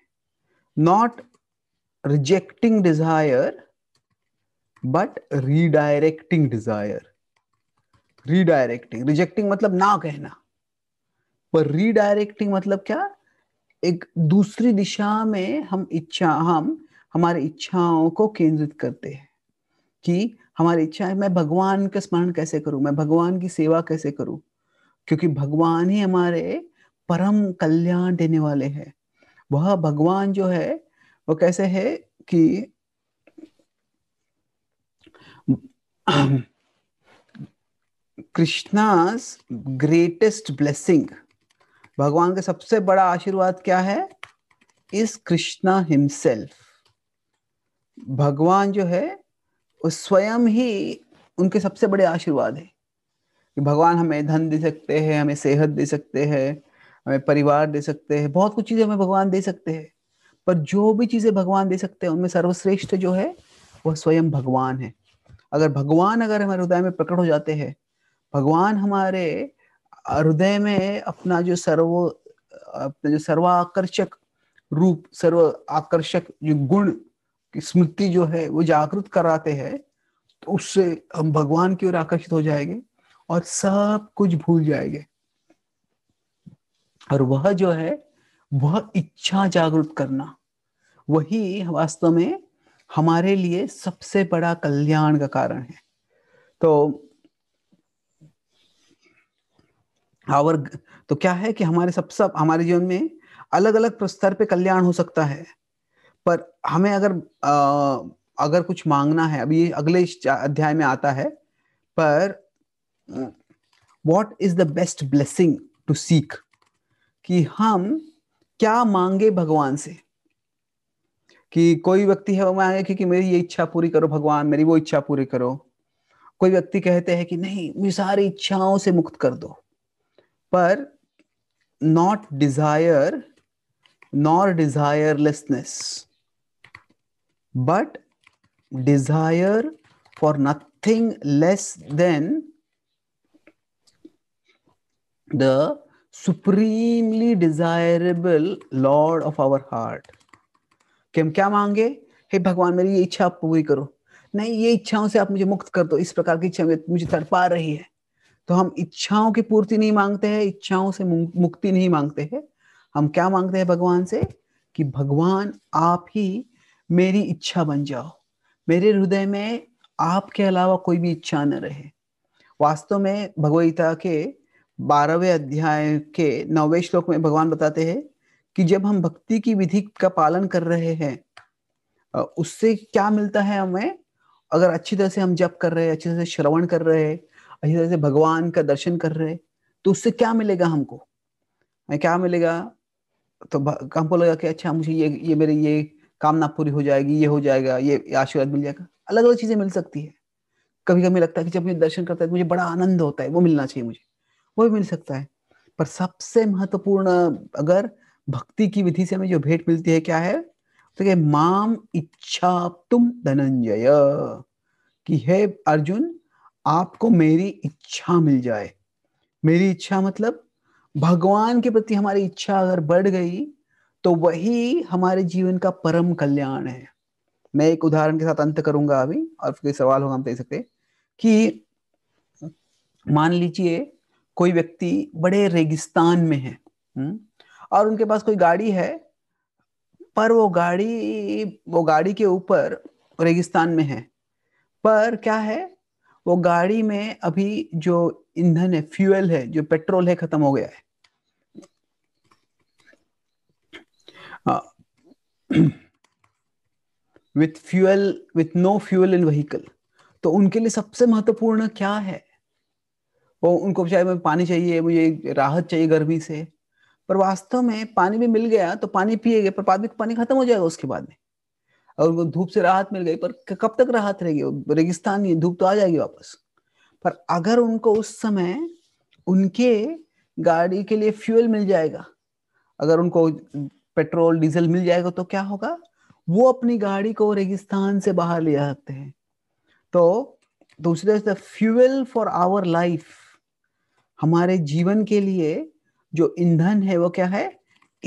not rejecting desire but redirecting desire redirecting rejecting मतलब ना कहना पर रीडायरेक्टिंग मतलब क्या एक दूसरी दिशा में हम इच्छा हम हमारी इच्छाओं को केंद्रित करते हैं कि हमारी इच्छा है मैं भगवान का स्मरण कैसे करूं मैं भगवान की सेवा कैसे करूं क्योंकि भगवान ही हमारे परम कल्याण देने वाले हैं वह भगवान जो है वो कैसे है कि (clears throat) कृष्णास ग्रेटेस्ट ब्लेसिंग भगवान का सबसे बड़ा आशीर्वाद क्या है इस कृष्णा हिमसेल्फ भगवान जो है वो स्वयं ही उनके सबसे बड़े आशीर्वाद है कि भगवान हमें धन दे सकते हैं हमें सेहत दे सकते हैं हमें परिवार दे सकते हैं बहुत कुछ चीजें हमें भगवान दे सकते हैं पर जो भी चीजें भगवान दे सकते हैं उनमें सर्वश्रेष्ठ जो है वह स्वयं भगवान है अगर भगवान अगर हमारे हृदय में प्रकट हो जाते हैं भगवान हमारे हृदय में अपना जो सर्व अपना जो सर्वाकर्षक रूप सर्व आकर्षक जो गुण की स्मृति जो है वो जागृत कराते हैं तो उससे हम भगवान की ओर आकर्षित हो जाएंगे और सब कुछ भूल जाएंगे और वह जो है वह इच्छा जागृत करना वही वास्तव में हमारे लिए सबसे बड़ा कल्याण का कारण है तो आवर तो क्या है कि हमारे सब सब हमारे जीवन में अलग अलग स्तर पे कल्याण हो सकता है पर हमें अगर आ, अगर कुछ मांगना है अभी अगले अध्याय में आता है पर what is the best blessing to seek कि हम क्या मांगे भगवान से कि कोई व्यक्ति है वो मांगे कि, कि मेरी ये इच्छा पूरी करो भगवान मेरी वो इच्छा पूरी करो कोई व्यक्ति कहते हैं कि नहीं मुझे सारी इच्छाओं से मुक्त कर दो पर not desire nor desirelessness but desire for nothing less than the supremely desirable Lord of our heart कि हम क्या मांगे हे भगवान मेरी ये इच्छा आप पूरी करो नहीं ये इच्छाओं से आप मुझे मुक्त कर दो इस प्रकार की इच्छा मुझे तड़पा रही है तो हम इच्छाओं की पूर्ति नहीं मांगते हैं इच्छाओं से मुक्ति नहीं मांगते हैं हम क्या मांगते हैं भगवान से कि भगवान आप ही मेरी इच्छा बन जाओ मेरे हृदय में आपके अलावा कोई भी इच्छा न रहे वास्तव में भगवगीता के बारहवें अध्याय के नौवे श्लोक में भगवान बताते हैं कि जब हम भक्ति की विधि का पालन कर रहे हैं उससे क्या मिलता है हमें अगर अच्छी तरह से हम जप कर रहे हैं अच्छी तरह से श्रवण कर रहे हैं अच्छी तरह से भगवान का दर्शन कर रहे तो उससे क्या मिलेगा हमको क्या मिलेगा तो हमको लगा कि अच्छा मुझे ये ये मेरी ये कामना पूरी हो जाएगी ये हो जाएगा ये आशीर्वाद मिल जाएगा अलग अलग चीजें मिल सकती है कभी कभी लगता है कि जब मुझे दर्शन करता है मुझे बड़ा आनंद होता है वो मिलना चाहिए मुझे वो भी मिल सकता है पर सबसे महत्वपूर्ण अगर भक्ति की विधि से हमें जो भेंट मिलती है क्या है तो माम इच्छा तुम धनंजय कि हे अर्जुन आपको मेरी इच्छा मिल जाए मेरी इच्छा मतलब भगवान के प्रति हमारी इच्छा अगर बढ़ गई तो वही हमारे जीवन का परम कल्याण है मैं एक उदाहरण के साथ अंत करूंगा अभी और कोई सवाल होगा हम दे सकते कि मान लीजिए कोई व्यक्ति बड़े रेगिस्तान में है हम्म, और उनके पास कोई गाड़ी है पर वो गाड़ी वो गाड़ी के ऊपर रेगिस्तान में है पर क्या है वो गाड़ी में अभी जो ईंधन है फ्यूल है जो पेट्रोल है खत्म हो गया है with fuel with no fuel in vehicle तो उनके लिए सबसे महत्वपूर्ण क्या है वो उनको चाहे मुझे पानी चाहिए मुझे राहत चाहिए गर्मी से पर वास्तव में पानी भी मिल गया तो पानी पिएगा पर बाद में पानी खत्म हो जाएगा उसके बाद में और उनको धूप से राहत मिल गई पर कब तक राहत रहेगी रेगिस्तान धूप तो आ जाएगी वापस पर अगर उनको उस समय उनके गाड़ी के लिए फ्यूल मिल जाएगा अगर उनको पेट्रोल डीजल मिल जाएगा तो क्या होगा वो अपनी गाड़ी को रेगिस्तान से बाहर ले जा सकते हैं तो दूसरे the fuel for our life हमारे जीवन के लिए जो ईंधन है वो क्या है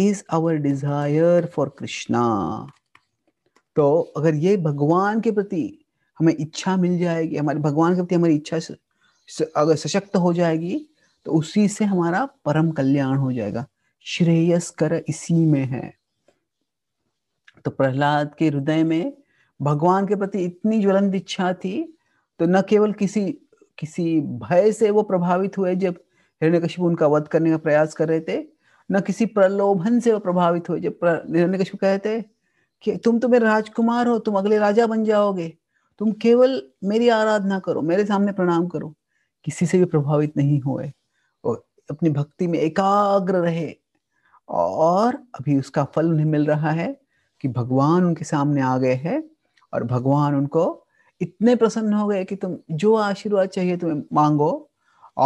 is our desire for Krishna तो अगर ये भगवान के प्रति हमें इच्छा मिल जाएगी हमारे भगवान के प्रति हमारी इच्छा स, स, अगर सशक्त हो जाएगी तो उसी से हमारा परम कल्याण हो जाएगा श्रेयस्कर इसी में है तो प्रहलाद के हृदय में भगवान के प्रति इतनी ज्वलंत इच्छा थी तो न केवल किसी किसी भय से वो प्रभावित हुए जब हिरण्यकशिप उनका वध करने का प्रयास कर रहे थे न किसी प्रलोभन से वो प्रभावित हुए जब हिरण्यकशिप कहे कहते कि तुम तो मेरे राजकुमार हो तुम अगले राजा बन जाओगे तुम केवल मेरी आराधना करो मेरे सामने प्रणाम करो किसी से भी प्रभावित नहीं हुए और अपनी भक्ति में एकाग्र रहे और अभी उसका फल उन्हें मिल रहा है कि भगवान उनके सामने आ गए हैं और भगवान उनको इतने प्रसन्न हो गए कि तुम जो आशीर्वाद चाहिए तुम्हें मांगो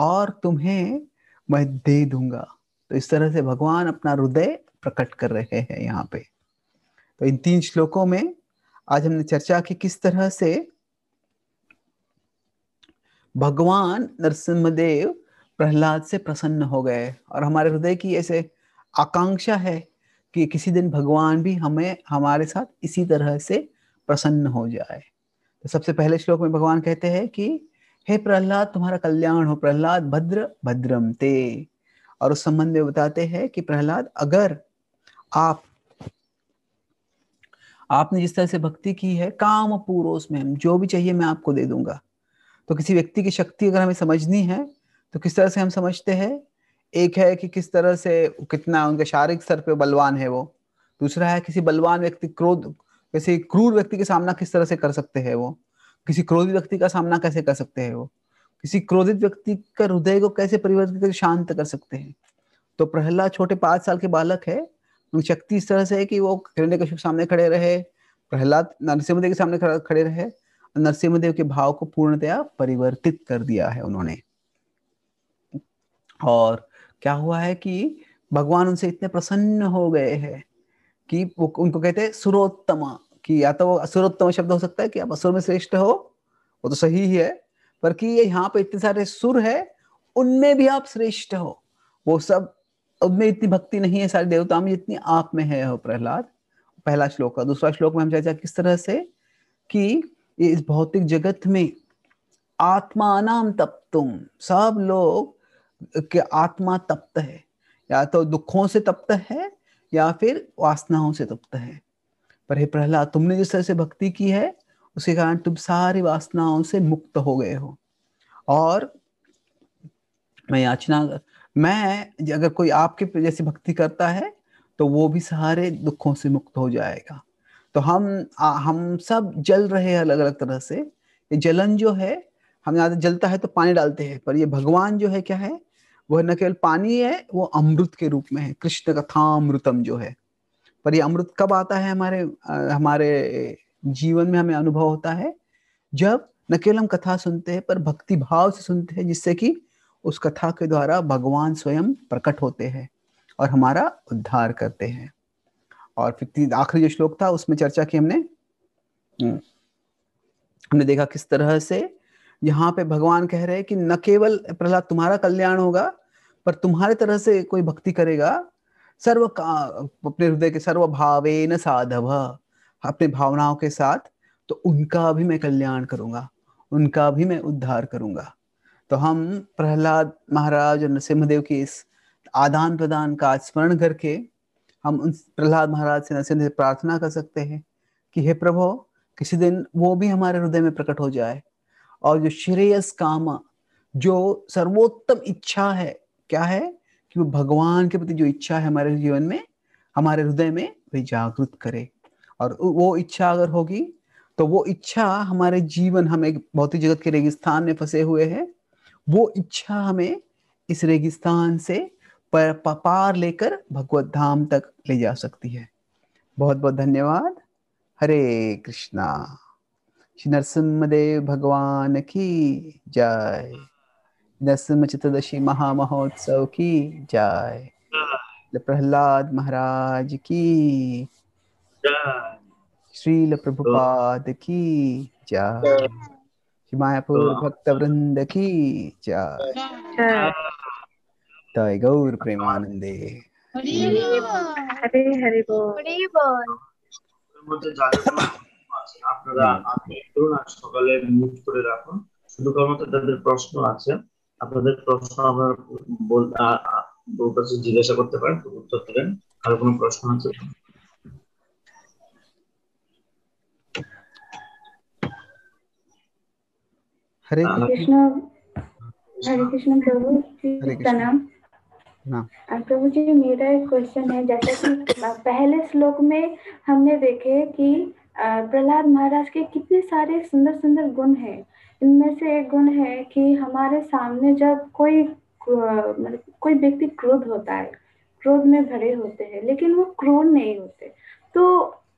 और तुम्हें मैं दे दूंगा तो इस तरह से भगवान अपना हृदय प्रकट कर रहे हैं यहाँ पे तो इन तीन श्लोकों में आज हमने चर्चा की किस तरह से भगवान नरसिंहदेव प्रहलाद से प्रसन्न हो गए और हमारे हृदय की ऐसे आकांक्षा है कि किसी दिन भगवान भी हमें हमारे साथ इसी तरह से प्रसन्न हो जाए तो सबसे पहले श्लोक में भगवान कहते हैं कि हे प्रहलाद तुम्हारा कल्याण हो प्रहलाद भद्र भद्रम ते और उस संबंध में बताते हैं कि प्रहलाद अगर आप आपने जिस तरह से भक्ति की है काम पूरोस में जो भी चाहिए मैं आपको दे दूंगा तो किसी व्यक्ति की शक्ति अगर हमें समझनी है तो किस तरह से हम समझते हैं एक है कि किस तरह से कितना उनके शारीरिक स्तर पे बलवान है वो दूसरा है किसी बलवान व्यक्ति क्रोध किसी क्रूर व्यक्ति के सामना किस तरह से कर सकते हैं वो किसी क्रोधित व्यक्ति का सामना कैसे कर सकते हैं वो किसी क्रोधित व्यक्ति का हृदय को कैसे परिवर्तित कर शांत कर सकते हैं तो प्रहलाद छोटे पांच साल के बालक है शक्ति इस तरह से है कि वो हिरण्य कश्यप सामने खड़े रहे प्रहलाद नरसिंहदेव के सामने खड़े रहे नरसिंहदेव के भाव को पूर्णतया परिवर्तित कर दिया है उन्होंने और क्या हुआ है कि भगवान उनसे इतने प्रसन्न हो गए हैं कि वो उनको कहते हैं सुरोत्तम कि या तो वो असुरोत्तम शब्द हो सकता है कि आप असुर में श्रेष्ठ हो वो तो सही ही है पर कि ये यहाँ पे इतने सारे सुर है उनमें भी आप श्रेष्ठ हो वो सब में इतनी भक्ति नहीं है सारे देवताओं में जितनी आप में है प्रहलाद पहला श्लोक का दूसरा श्लोक में हम चर्चा किस तरह से कि इस भौतिक जगत में आत्मानाम तप तुम सब लोग के आत्मा तप्त है या तो दुखों से तप्त है या फिर वासनाओं से तप्त है पर हे प्रहलाद तुमने जिस तरह से भक्ति की है उसके कारण तुम सारी वासनाओं से मुक्त हो गए हो और मैं याचना मैं अगर कोई आपके जैसी भक्ति करता है तो वो भी सारे दुखों से मुक्त हो जाएगा तो हम आ, हम सब जल रहे हैं अलग अलग तरह से ये जलन जो है हम यहाँ जलता है तो पानी डालते हैं पर ये भगवान जो है क्या है वह न केवल पानी है वो अमृत के रूप में है कृष्ण कथा अमृतम जो है पर ये अमृत कब आता है हमारे आ, हमारे जीवन में हमें अनुभव होता है जब न केवल हम कथा सुनते हैं पर भक्ति भाव से सुनते हैं जिससे कि उस कथा के द्वारा भगवान स्वयं प्रकट होते हैं और हमारा उद्धार करते हैं और फिर आखिरी जो श्लोक था उसमें चर्चा की हमने हम्म। हमने देखा किस तरह से यहाँ पे भगवान कह रहे हैं कि न केवल प्रहलाद तुम्हारा कल्याण होगा पर तुम्हारे तरह से कोई भक्ति करेगा सर्व का अपने हृदय के सर्व भावे न साधव अपने भावनाओं के साथ तो उनका भी मैं कल्याण करूंगा उनका भी मैं उद्धार करूंगा तो हम प्रहलाद महाराज और नरसिम्हदेव के इस आदान प्रदान का स्मरण करके हम उन प्रहलाद महाराज से नरसिंह से प्रार्थना कर सकते हैं कि हे प्रभो किसी दिन वो भी हमारे हृदय में प्रकट हो जाए और जो श्रेयस काम जो सर्वोत्तम इच्छा है क्या है कि वो भगवान के प्रति जो इच्छा है हमारे जीवन में हमारे हृदय में वे जागृत करे और वो इच्छा अगर होगी तो वो इच्छा हमारे जीवन हम एक भौतिक जगत के रेगिस्तान में फंसे हुए हैं वो इच्छा हमें इस रेगिस्तान से पर पार लेकर भगवत धाम तक ले जा सकती है बहुत बहुत धन्यवाद हरे कृष्णा श्री नरसिम्हदेव भगवान की जय नरसिंह चतुर्दशी महामहोत्सव की जय प्रहलाद महाराज की श्रील प्रभुपाद की जय মায়াপুর ভক্তবৃন্দ কি জয় গৌর প্রেমানন্দে হরে হরে বল আপনারা সকালে মিউট করে রাখুন শুধু তাদের প্রশ্ন আছে আপনাদের প্রশ্ন বলতে জিজ্ঞাসা করতে পারেন উত্তর দেবেন কোনো প্রশ্ন আছে हरे हाँ। कृष्ण हरे कृष्ण प्रभु जी का हाँ। प्रभु जी मेरा एक क्वेश्चन है जैसा कि पहले श्लोक में हमने देखे कि प्रहलाद महाराज के कितने सारे सुंदर सुंदर गुण हैं इनमें से एक गुण है कि हमारे सामने जब कोई मतलब कोई व्यक्ति क्रोध होता है क्रोध में भरे होते हैं लेकिन वो क्रोध नहीं होते तो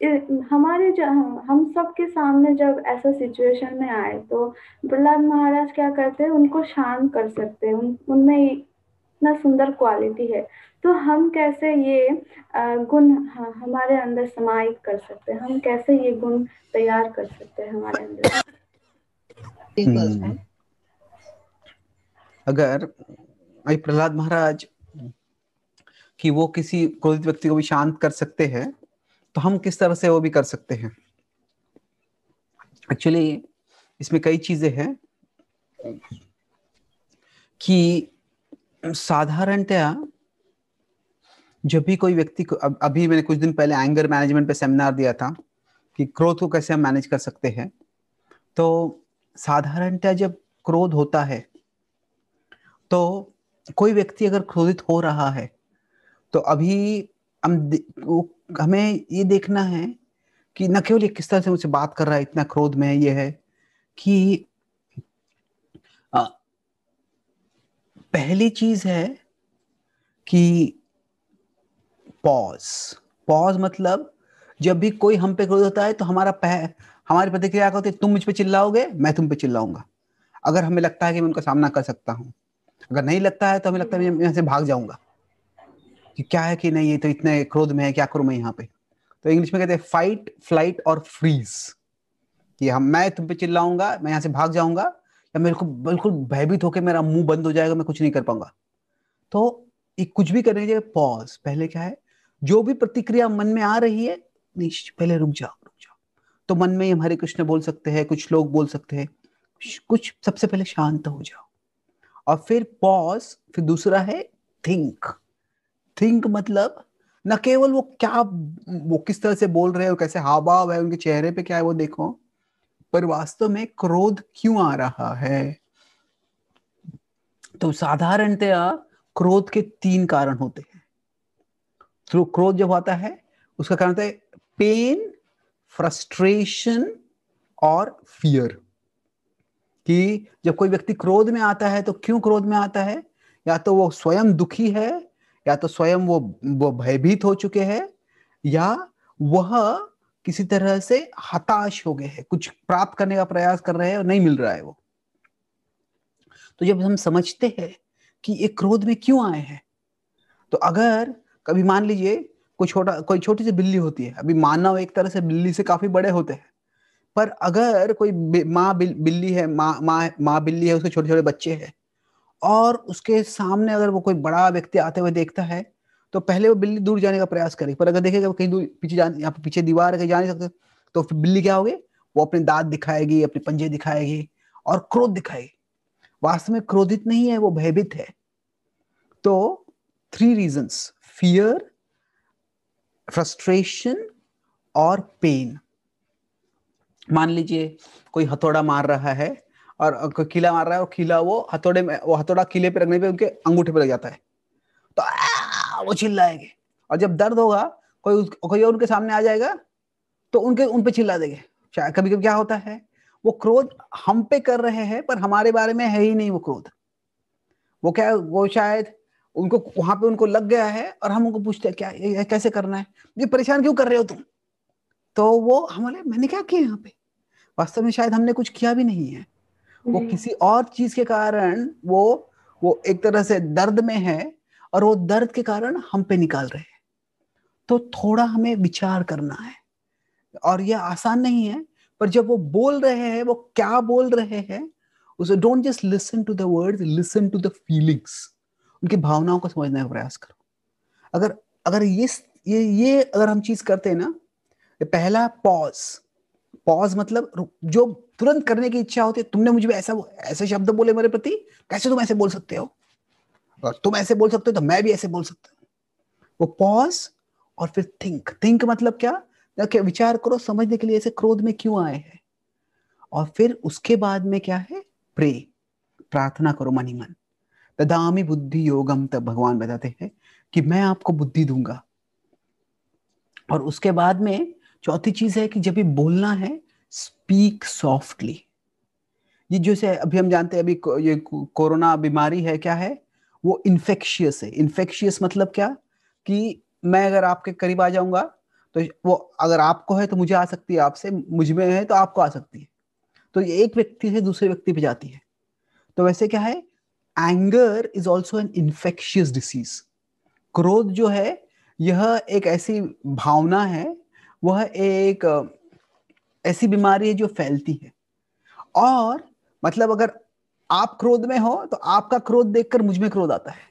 हमारे हम सब के सामने जब ऐसा सिचुएशन में आए तो प्रहलाद महाराज क्या करते हैं उनको शांत कर सकते हैं उन उनमें इतना सुंदर क्वालिटी है तो हम कैसे ये गुण हमारे अंदर समाहित कर सकते हैं हम कैसे ये गुण तैयार कर सकते हैं हमारे अंदर हम्म। अगर प्रहलाद महाराज कि वो किसी क्रोधित व्यक्ति को भी शांत कर सकते हैं तो हम किस तरह से वो भी कर सकते हैं एक्चुअली इसमें कई चीजें हैं कि साधारणतया जब भी कोई व्यक्ति को अभी मैंने कुछ दिन पहले एंगर मैनेजमेंट पे सेमिनार दिया था कि क्रोध को कैसे हम मैनेज कर सकते हैं तो साधारणतया जब क्रोध होता है तो कोई व्यक्ति अगर क्रोधित हो रहा है तो अभी हम हमें ये देखना है कि न केवल किस तरह से मुझसे बात कर रहा है इतना क्रोध में ये है कि आ, पहली चीज है कि पॉज पॉज मतलब जब भी कोई हम पे क्रोध होता है तो हमारा पह, हमारी प्रतिक्रिया होती है तुम मुझ पे चिल्लाओगे मैं तुम पे चिल्लाऊंगा अगर हमें लगता है कि मैं उनका सामना कर सकता हूं अगर नहीं लगता है तो हमें लगता है मैं यहां से भाग जाऊंगा कि क्या है कि नहीं ये तो इतने क्रोध में है क्या करूं मैं यहाँ पे तो इंग्लिश में कहते हैं फाइट फ्लाइट और फ्रीज कि हम मैं तुम पे चिल्लाऊंगा मैं यहाँ से भाग जाऊंगा या मेरे को बिल्कुल भयभीत होकर मेरा मुंह बंद हो जाएगा मैं कुछ नहीं कर पाऊंगा तो ये कुछ भी करने जाए पॉज पहले क्या है जो भी प्रतिक्रिया मन में आ रही है पहले रुक जाओ रुक जाओ तो मन में हम हरे कृष्ण बोल सकते हैं कुछ लोग बोल सकते हैं कुछ सबसे पहले शांत हो जाओ और फिर पॉज फिर दूसरा है थिंक थिंक मतलब न केवल वो क्या वो किस तरह से बोल रहे हैं और कैसे हाव भाव है उनके चेहरे पे क्या है वो देखो पर वास्तव में क्रोध क्यों आ रहा है तो साधारणतया क्रोध के तीन कारण होते हैं तो क्रोध जब आता है उसका कारण होता है पेन फ्रस्ट्रेशन और फियर कि जब कोई व्यक्ति क्रोध में आता है तो क्यों क्रोध में आता है या तो वो स्वयं दुखी है या तो स्वयं वो वो भयभीत हो चुके हैं या वह किसी तरह से हताश हो गए हैं कुछ प्राप्त करने का प्रयास कर रहे हैं और नहीं मिल रहा है वो तो जब हम समझते हैं कि ये क्रोध में क्यों आए हैं तो अगर कभी मान लीजिए कोई छोटा कोई छोटी सी बिल्ली होती है अभी मानव एक तरह से बिल्ली से काफी बड़े होते हैं पर अगर कोई माँ बिल्ली है माँ माँ माँ बिल्ली है उसके छोटे छोटे बच्चे हैं और उसके सामने अगर वो कोई बड़ा व्यक्ति आते हुए देखता है तो पहले वो बिल्ली दूर जाने का प्रयास करेगी पर अगर देखेगा कहीं दूर पीछे जाने यहाँ पीछे दीवार जा नहीं सकते तो फिर बिल्ली क्या होगी वो अपने दांत दिखाएगी अपने पंजे दिखाएगी और क्रोध दिखाएगी वास्तव में क्रोधित नहीं है वो भयभीत है तो थ्री रीजंस फियर फ्रस्ट्रेशन और पेन मान लीजिए कोई हथौड़ा मार रहा है और कीला मार रहा है और कीला वो हथौड़े में वो हथौड़ा किले पे रखने पे उनके अंगूठे पे लग जाता है तो वो चिल्लाएंगे और जब दर्द होगा कोई कोई उनके सामने आ जाएगा तो उनके उन पे चिल्ला देंगे कभी कभी क्या होता है वो क्रोध हम पे कर रहे हैं पर हमारे बारे में है ही नहीं वो क्रोध वो क्या वो शायद उनको वहां पे उनको लग गया है और हम उनको पूछते हैं क्या ये कैसे करना है ये परेशान क्यों कर रहे हो तुम तो वो हमारे मैंने क्या किया यहाँ पे वास्तव में शायद हमने कुछ किया भी नहीं है वो किसी और चीज के कारण वो वो एक तरह से दर्द में है और वो दर्द के कारण हम पे निकाल रहे हैं तो थोड़ा हमें विचार करना है और ये आसान नहीं है पर जब वो बोल रहे हैं वो क्या बोल रहे हैं उसे don't just listen to the word listen to the feelings उनकी भावनाओं को समझने का प्रयास करो अगर अगर ये ये ये अगर हम चीज करते हैं ना पहला पॉज पॉज मतलब जो तुरंत करने की इच्छा होती है तुमने मुझे ऐसा ऐसे शब्द बोले मेरे प्रति कैसे तुम ऐसे बोल सकते हो और तुम ऐसे बोल सकते हो तो मैं भी ऐसे बोल सकता हूँ वो पॉज और फिर थिंक थिंक मतलब क्या कि विचार करो समझने के लिए ऐसे क्रोध में क्यों आए हैं और फिर उसके बाद में क्या है प्रे प्रार्थना करो मनी मन तदामी बुद्धि योगम तब भगवान बताते हैं कि मैं आपको बुद्धि दूंगा और उसके बाद में चौथी चीज है कि जब भी बोलना है स्पीक सॉफ्टली ये जैसे अभी हम जानते हैं अभी ये कोरोना बीमारी है क्या है वो इन्फेक्शियस है इन्फेक्शियस मतलब क्या कि मैं अगर आपके करीब आ जाऊंगा तो वो अगर आपको है तो मुझे आ सकती है आपसे मुझ में है तो आपको आ सकती है तो ये एक व्यक्ति से दूसरे व्यक्ति पे जाती है तो वैसे क्या है anger is also an infectious disease क्रोध जो है यह एक ऐसी भावना है वह एक ऐसी बीमारी है जो फैलती है और मतलब अगर आप क्रोध में हो तो आपका क्रोध देखकर मुझ में क्रोध आता है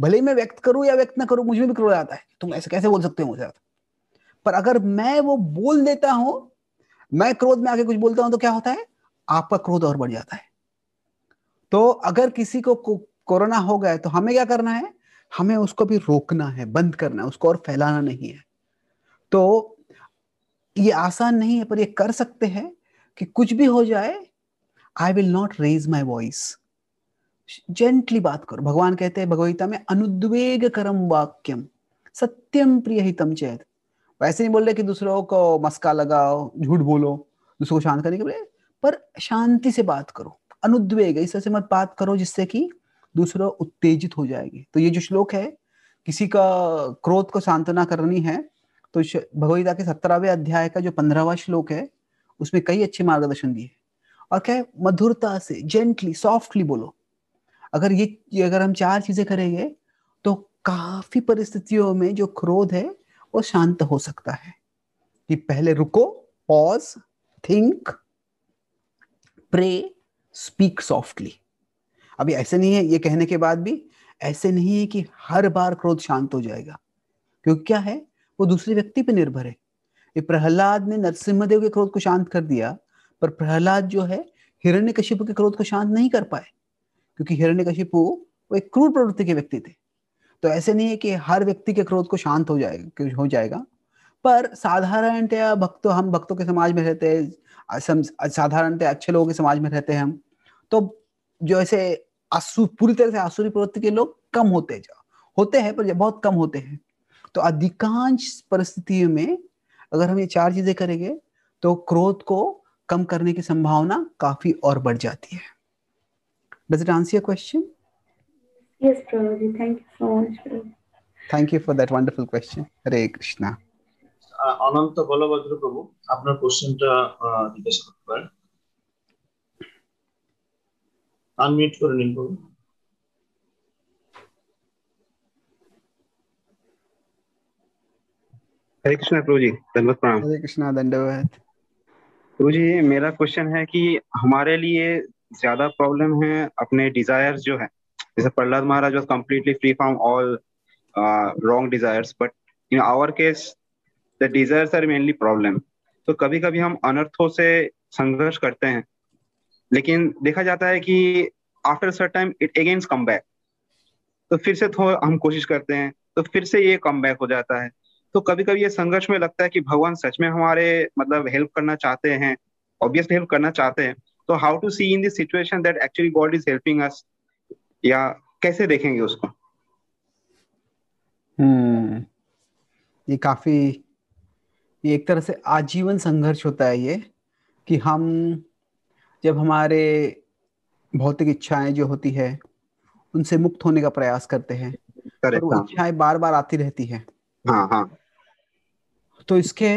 भले ही मैं व्यक्त करूं या व्यक्त ना करूं मुझ में भी क्रोध आता है तुम ऐसे कैसे बोल सकते हो मुझे पर अगर मैं वो बोल देता हूं मैं क्रोध में आके कुछ बोलता हूं तो क्या होता है आपका क्रोध और बढ़ जाता है तो अगर किसी को कोरोना हो गया तो हमें क्या करना है हमें उसको भी रोकना है बंद करना है उसको और फैलाना नहीं है तो ये आसान नहीं है पर ये कर सकते हैं कि कुछ भी हो जाए I will not raise my voice gently बात करो भगवान कहते हैं भगवगीता में अनुद्वेग करम वाक्यम सत्यम प्रिय हितम चेत वैसे नहीं बोल रहे कि दूसरों को मस्का लगाओ झूठ बोलो दूसरों को शांत करने के लिए पर शांति से बात करो अनुद्वेग इस तरह से मत बात करो जिससे कि दूसरा उत्तेजित हो जाएगी तो ये जो श्लोक है किसी का क्रोध को सांत्वना करनी है तो भगवदगीता के सत्रहवें अध्याय का जो पंद्रहवा श्लोक है उसमें कई अच्छे मार्गदर्शन दिए और क्या है मधुरता से जेंटली सॉफ्टली बोलो अगर ये अगर हम चार चीजें करेंगे तो काफी परिस्थितियों में जो क्रोध है वो शांत हो सकता है कि पहले रुको pause think pray speak softly अभी ऐसे नहीं है ये कहने के बाद भी ऐसे नहीं है कि हर बार क्रोध शांत हो जाएगा क्योंकि क्या है वो दूसरे व्यक्ति पे निर्भर है ये प्रहलाद ने नरसिम्हदेव के क्रोध को शांत कर दिया पर प्रहलाद जो है हिरण्य कश्यप के क्रोध को शांत नहीं कर पाए क्योंकि हिरण्य कश्यप वो एक क्रूर प्रवृत्ति के व्यक्ति थे तो ऐसे नहीं है कि हर व्यक्ति के क्रोध को शांत हो जाएगा हो जाएगा पर साधारणतया भक्तों हम भक्तों के समाज में रहते हैं साधारणतया अच्छे लोगों के समाज में रहते हैं हम तो जो ऐसे पूरी तरह से आसुरी प्रवृत्ति के लोग कम होते जा होते हैं पर बहुत कम होते हैं तो अधिकांश परिस्थितियों में अगर हम ये चार चीजें करेंगे तो क्रोध को कम करने की संभावना काफी और बढ़ जाती है does it answer your question thank you for that wonderful question Hare Krishna Ananta Balabhadra Prabhu আপনার কোশ্চেনটা हरे कृष्णा प्रभु जी धन्यवाद प्रणाम हरे कृष्णा धन्यवाद प्रभु जी मेरा क्वेश्चन है कि हमारे लिए ज्यादा प्रॉब्लम है अपने डिजायर्स जो है जैसे Prahlad Maharaj was completely free from all wrong desires but in our case the desires are mainly problem तो कभी कभी हम अनर्थों से संघर्ष करते हैं लेकिन देखा जाता है कि after sir time it against come back तो फिर से हम कोशिश करते हैं तो फिर से ये कम बैक हो जाता है तो कभी कभी ये संघर्ष में लगता है कि भगवान सच में हमारे मतलब हेल्प करना चाहते हैं ऑब्वियसली हेल्प करना चाहते हैं तो how to see in this situation that actually God is helping us या कैसे देखेंगे उसको हम्म ये काफी ये एक तरह से आजीवन संघर्ष होता है ये कि हम जब हमारे भौतिक इच्छाएं जो होती है उनसे मुक्त होने का प्रयास करते हैं तो हाँ। इच्छाएं बार बार आती रहती है हाँ हाँ तो इसके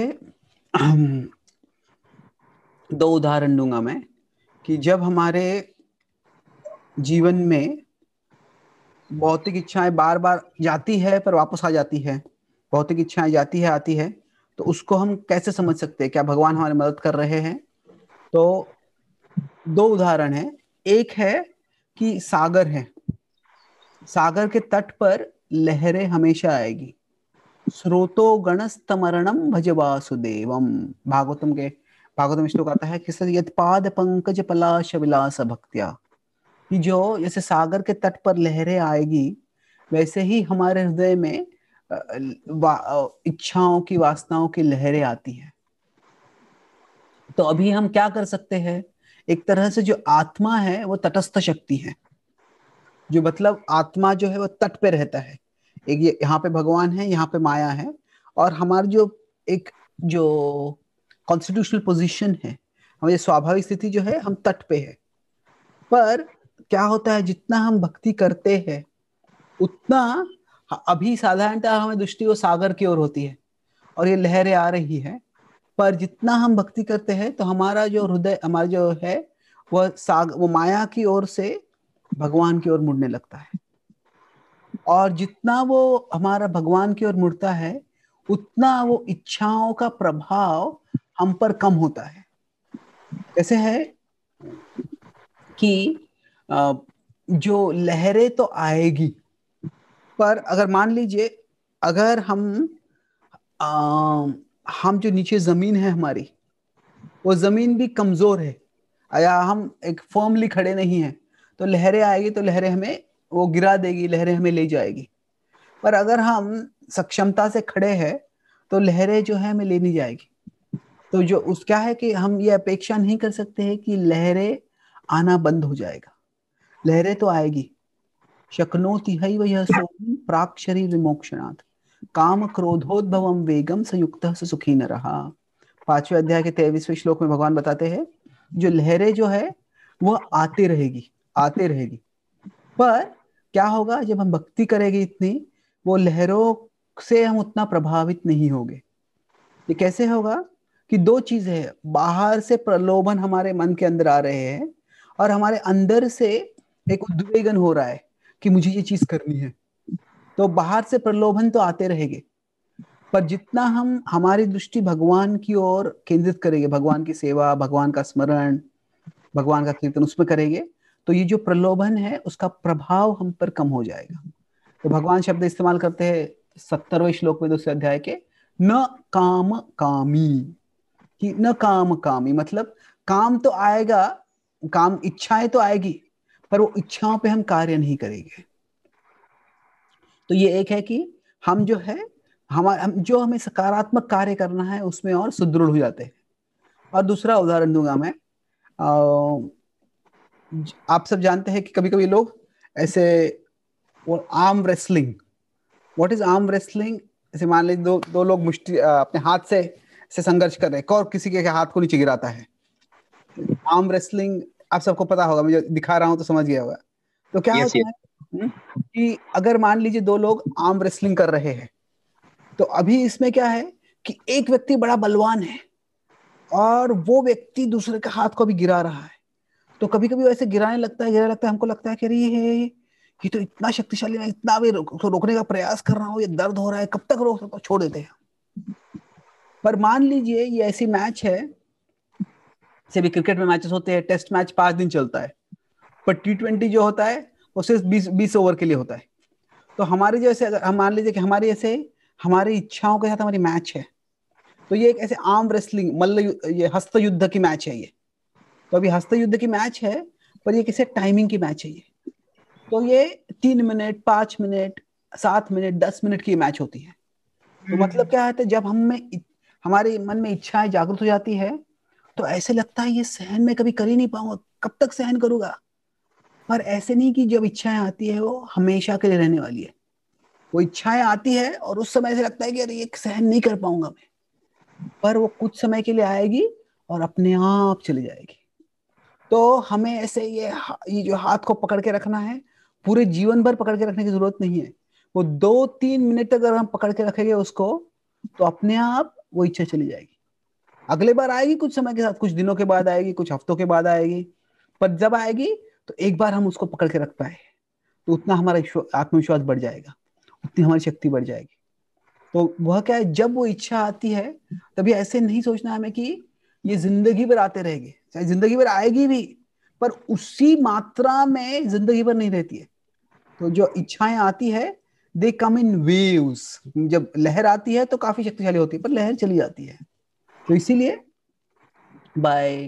दो उदाहरण दूंगा मैं कि जब हमारे जीवन में भौतिक इच्छाएं बार बार जाती है पर वापस आ जाती है भौतिक इच्छाएं जाती है आती है तो उसको हम कैसे समझ सकते हैं क्या भगवान हमारी मदद कर रहे हैं तो दो उदाहरण है एक है कि सागर है सागर के तट पर लहरें हमेशा आएगी स्रोतो गणस्तमरणम भज वासुदेव भागवतम के भागवतम श्लोक आता है किस यद पाद पंकज पलाश विलास भक्तिया जो जैसे सागर के तट पर लहरें आएगी वैसे ही हमारे हृदय में इच्छाओं की वासनाओं की लहरें आती है तो अभी हम क्या कर सकते हैं एक तरह से जो आत्मा है वो तटस्थ शक्ति है जो मतलब आत्मा जो है वो तट पे रहता है एक ये यहाँ पे भगवान है यहाँ पे माया है और हमारी जो एक जो कॉन्स्टिट्यूशनल पोजिशन है हमारी स्वाभाविक स्थिति जो है हम तट पे है पर क्या होता है जितना हम भक्ति करते हैं उतना अभी साधारणतः हमें दृष्टि वो सागर की ओर होती है और ये लहरें आ रही है पर जितना हम भक्ति करते हैं तो हमारा जो हृदय हमारा जो है वह साग वो माया की ओर से भगवान की ओर मुड़ने लगता है और जितना वो हमारा भगवान की ओर मुड़ता है उतना वो इच्छाओं का प्रभाव हम पर कम होता है कैसे है कि जो लहरें तो आएगी पर अगर मान लीजिए अगर हम आ, हम जो नीचे जमीन है हमारी वो जमीन भी कमजोर है या हम एक फर्मली खड़े नहीं है तो लहरें आएगी तो लहरें हमें वो गिरा देगी लहरें हमें ले जाएगी पर अगर हम सक्षमता से खड़े हैं तो लहरें जो है हमें ले नहीं जाएगी तो जो उस क्या है कि हम ये अपेक्षा नहीं कर सकते हैं कि लहरें आना बंद हो जाएगा लहरें तो आएगी शक्नोति है वह सोम प्राक शरीर विमोक्षणाथ काम क्रोधोद्भवम वेगम संयुक्त सुखी न रहा पांचवें अध्याय के तेईसवें श्लोक में भगवान बताते हैं जो लहरें जो है वह आते रहेगी आते रहेगी पर क्या होगा जब हम भक्ति करेंगे इतनी वो लहरों से हम उतना प्रभावित नहीं होंगे ये कैसे होगा कि दो चीज है बाहर से प्रलोभन हमारे मन के अंदर आ रहे हैं और हमारे अंदर से एक उद्वेगन हो रहा है कि मुझे ये चीज करनी है तो बाहर से प्रलोभन तो आते रहेंगे पर जितना हम हमारी दृष्टि भगवान की ओर केंद्रित करेंगे भगवान की सेवा भगवान का स्मरण भगवान का कीर्तन उसमें करेंगे तो ये जो प्रलोभन है उसका प्रभाव हम पर कम हो जाएगा तो भगवान शब्द इस्तेमाल करते हैं सत्तरवें श्लोक में दूसरे अध्याय के न काम कामी कि न काम कामी मतलब काम तो आएगा काम इच्छाएं तो आएगी पर वो इच्छाओं पे हम कार्य नहीं करेंगे तो ये एक है कि हम जो है हमारे हम जो हमें सकारात्मक कार्य करना है उसमें और सुदृढ़ हो जाते हैं और दूसरा उदाहरण दूंगा मैं आप सब जानते हैं कि कभी कभी लोग ऐसे वो arm wrestling what is arm wrestling ऐसे मान लीजिए दो दो लोग मुश्किल अपने हाथ से से संघर्ष कर रहे हैं और किसी के हाथ को नीचे गिराता है आर्म रेसलिंग आप सबको पता होगा मैं जो दिखा रहा हूँ तो समझ गया होगा तो क्या yes, होता है हम्म, कि अगर मान लीजिए दो लोग आर्म रेसलिंग कर रहे हैं तो अभी इसमें क्या है कि एक व्यक्ति बड़ा बलवान है और वो व्यक्ति दूसरे के हाथ को भी गिरा रहा है तो कभी कभी वैसे गिराने लगता है गिराने लगता है हमको लगता है कि अरे ये ये तो इतना शक्तिशाली मैं इतना भी रोक, तो रोकने का प्रयास कर रहा हूँ ये दर्द हो रहा है कब तक रोक सकता छोड़ देते हैं पर मान लीजिए ये ऐसी मैच है जैसे भी क्रिकेट में मैचेस होते हैं टेस्ट मैच पांच दिन चलता है पर टी ट्वेंटी जो होता है वो सिर्फ बीस बीस ओवर के लिए होता है तो हमारे जो अगर हम मान लीजिए कि हमारी ऐसे हमारी इच्छाओं के साथ हमारी मैच है तो ये एक ऐसे आम रेसलिंग मल्ल ये हस्त युद्ध की मैच है ये तो अभी हस्त युद्ध की मैच है पर ये किसे टाइमिंग की मैच है ये तो ये तीन मिनट पांच मिनट सात मिनट दस मिनट की मैच होती है तो हम्म। मतलब क्या है तो जब हम में हमारे मन में इच्छाएं जागृत हो जाती है तो ऐसे लगता है ये सहन में कभी कर ही नहीं पाऊंगा कब तक सहन करूंगा पर ऐसे नहीं कि जब इच्छाएं आती है वो हमेशा के लिए रहने वाली है वो इच्छाएं आती है और उस समय ऐसे लगता है कि अरे ये सहन नहीं कर पाऊंगा मैं पर वो कुछ समय के लिए आएगी और अपने आप चली जाएगी तो हमें ऐसे ये ये जो हाथ को पकड़ के रखना है पूरे जीवन भर पकड़ के रखने की जरूरत नहीं है वो दो तीन मिनट अगर हम पकड़ के रखेंगे उसको तो अपने आप वो इच्छा चली जाएगी अगले बार आएगी कुछ समय के साथ कुछ दिनों के बाद आएगी कुछ हफ्तों के बाद आएगी पर जब आएगी तो एक बार हम उसको पकड़ के रख पाए तो उतना हमारा आत्मविश्वास बढ़ जाएगा उतनी हमारी शक्ति बढ़ जाएगी तो वह क्या है जब वो इच्छा आती है तभी ऐसे नहीं सोचना हमें कि ये जिंदगी भर आते रहेगी चाहे जिंदगी भर आएगी भी पर उसी मात्रा में जिंदगी भर नहीं रहती है तो जो इच्छाएं आती है दे कम इन वेव्स जब लहर आती है तो काफी शक्तिशाली होती है पर लहर चली जाती है तो इसीलिए बाय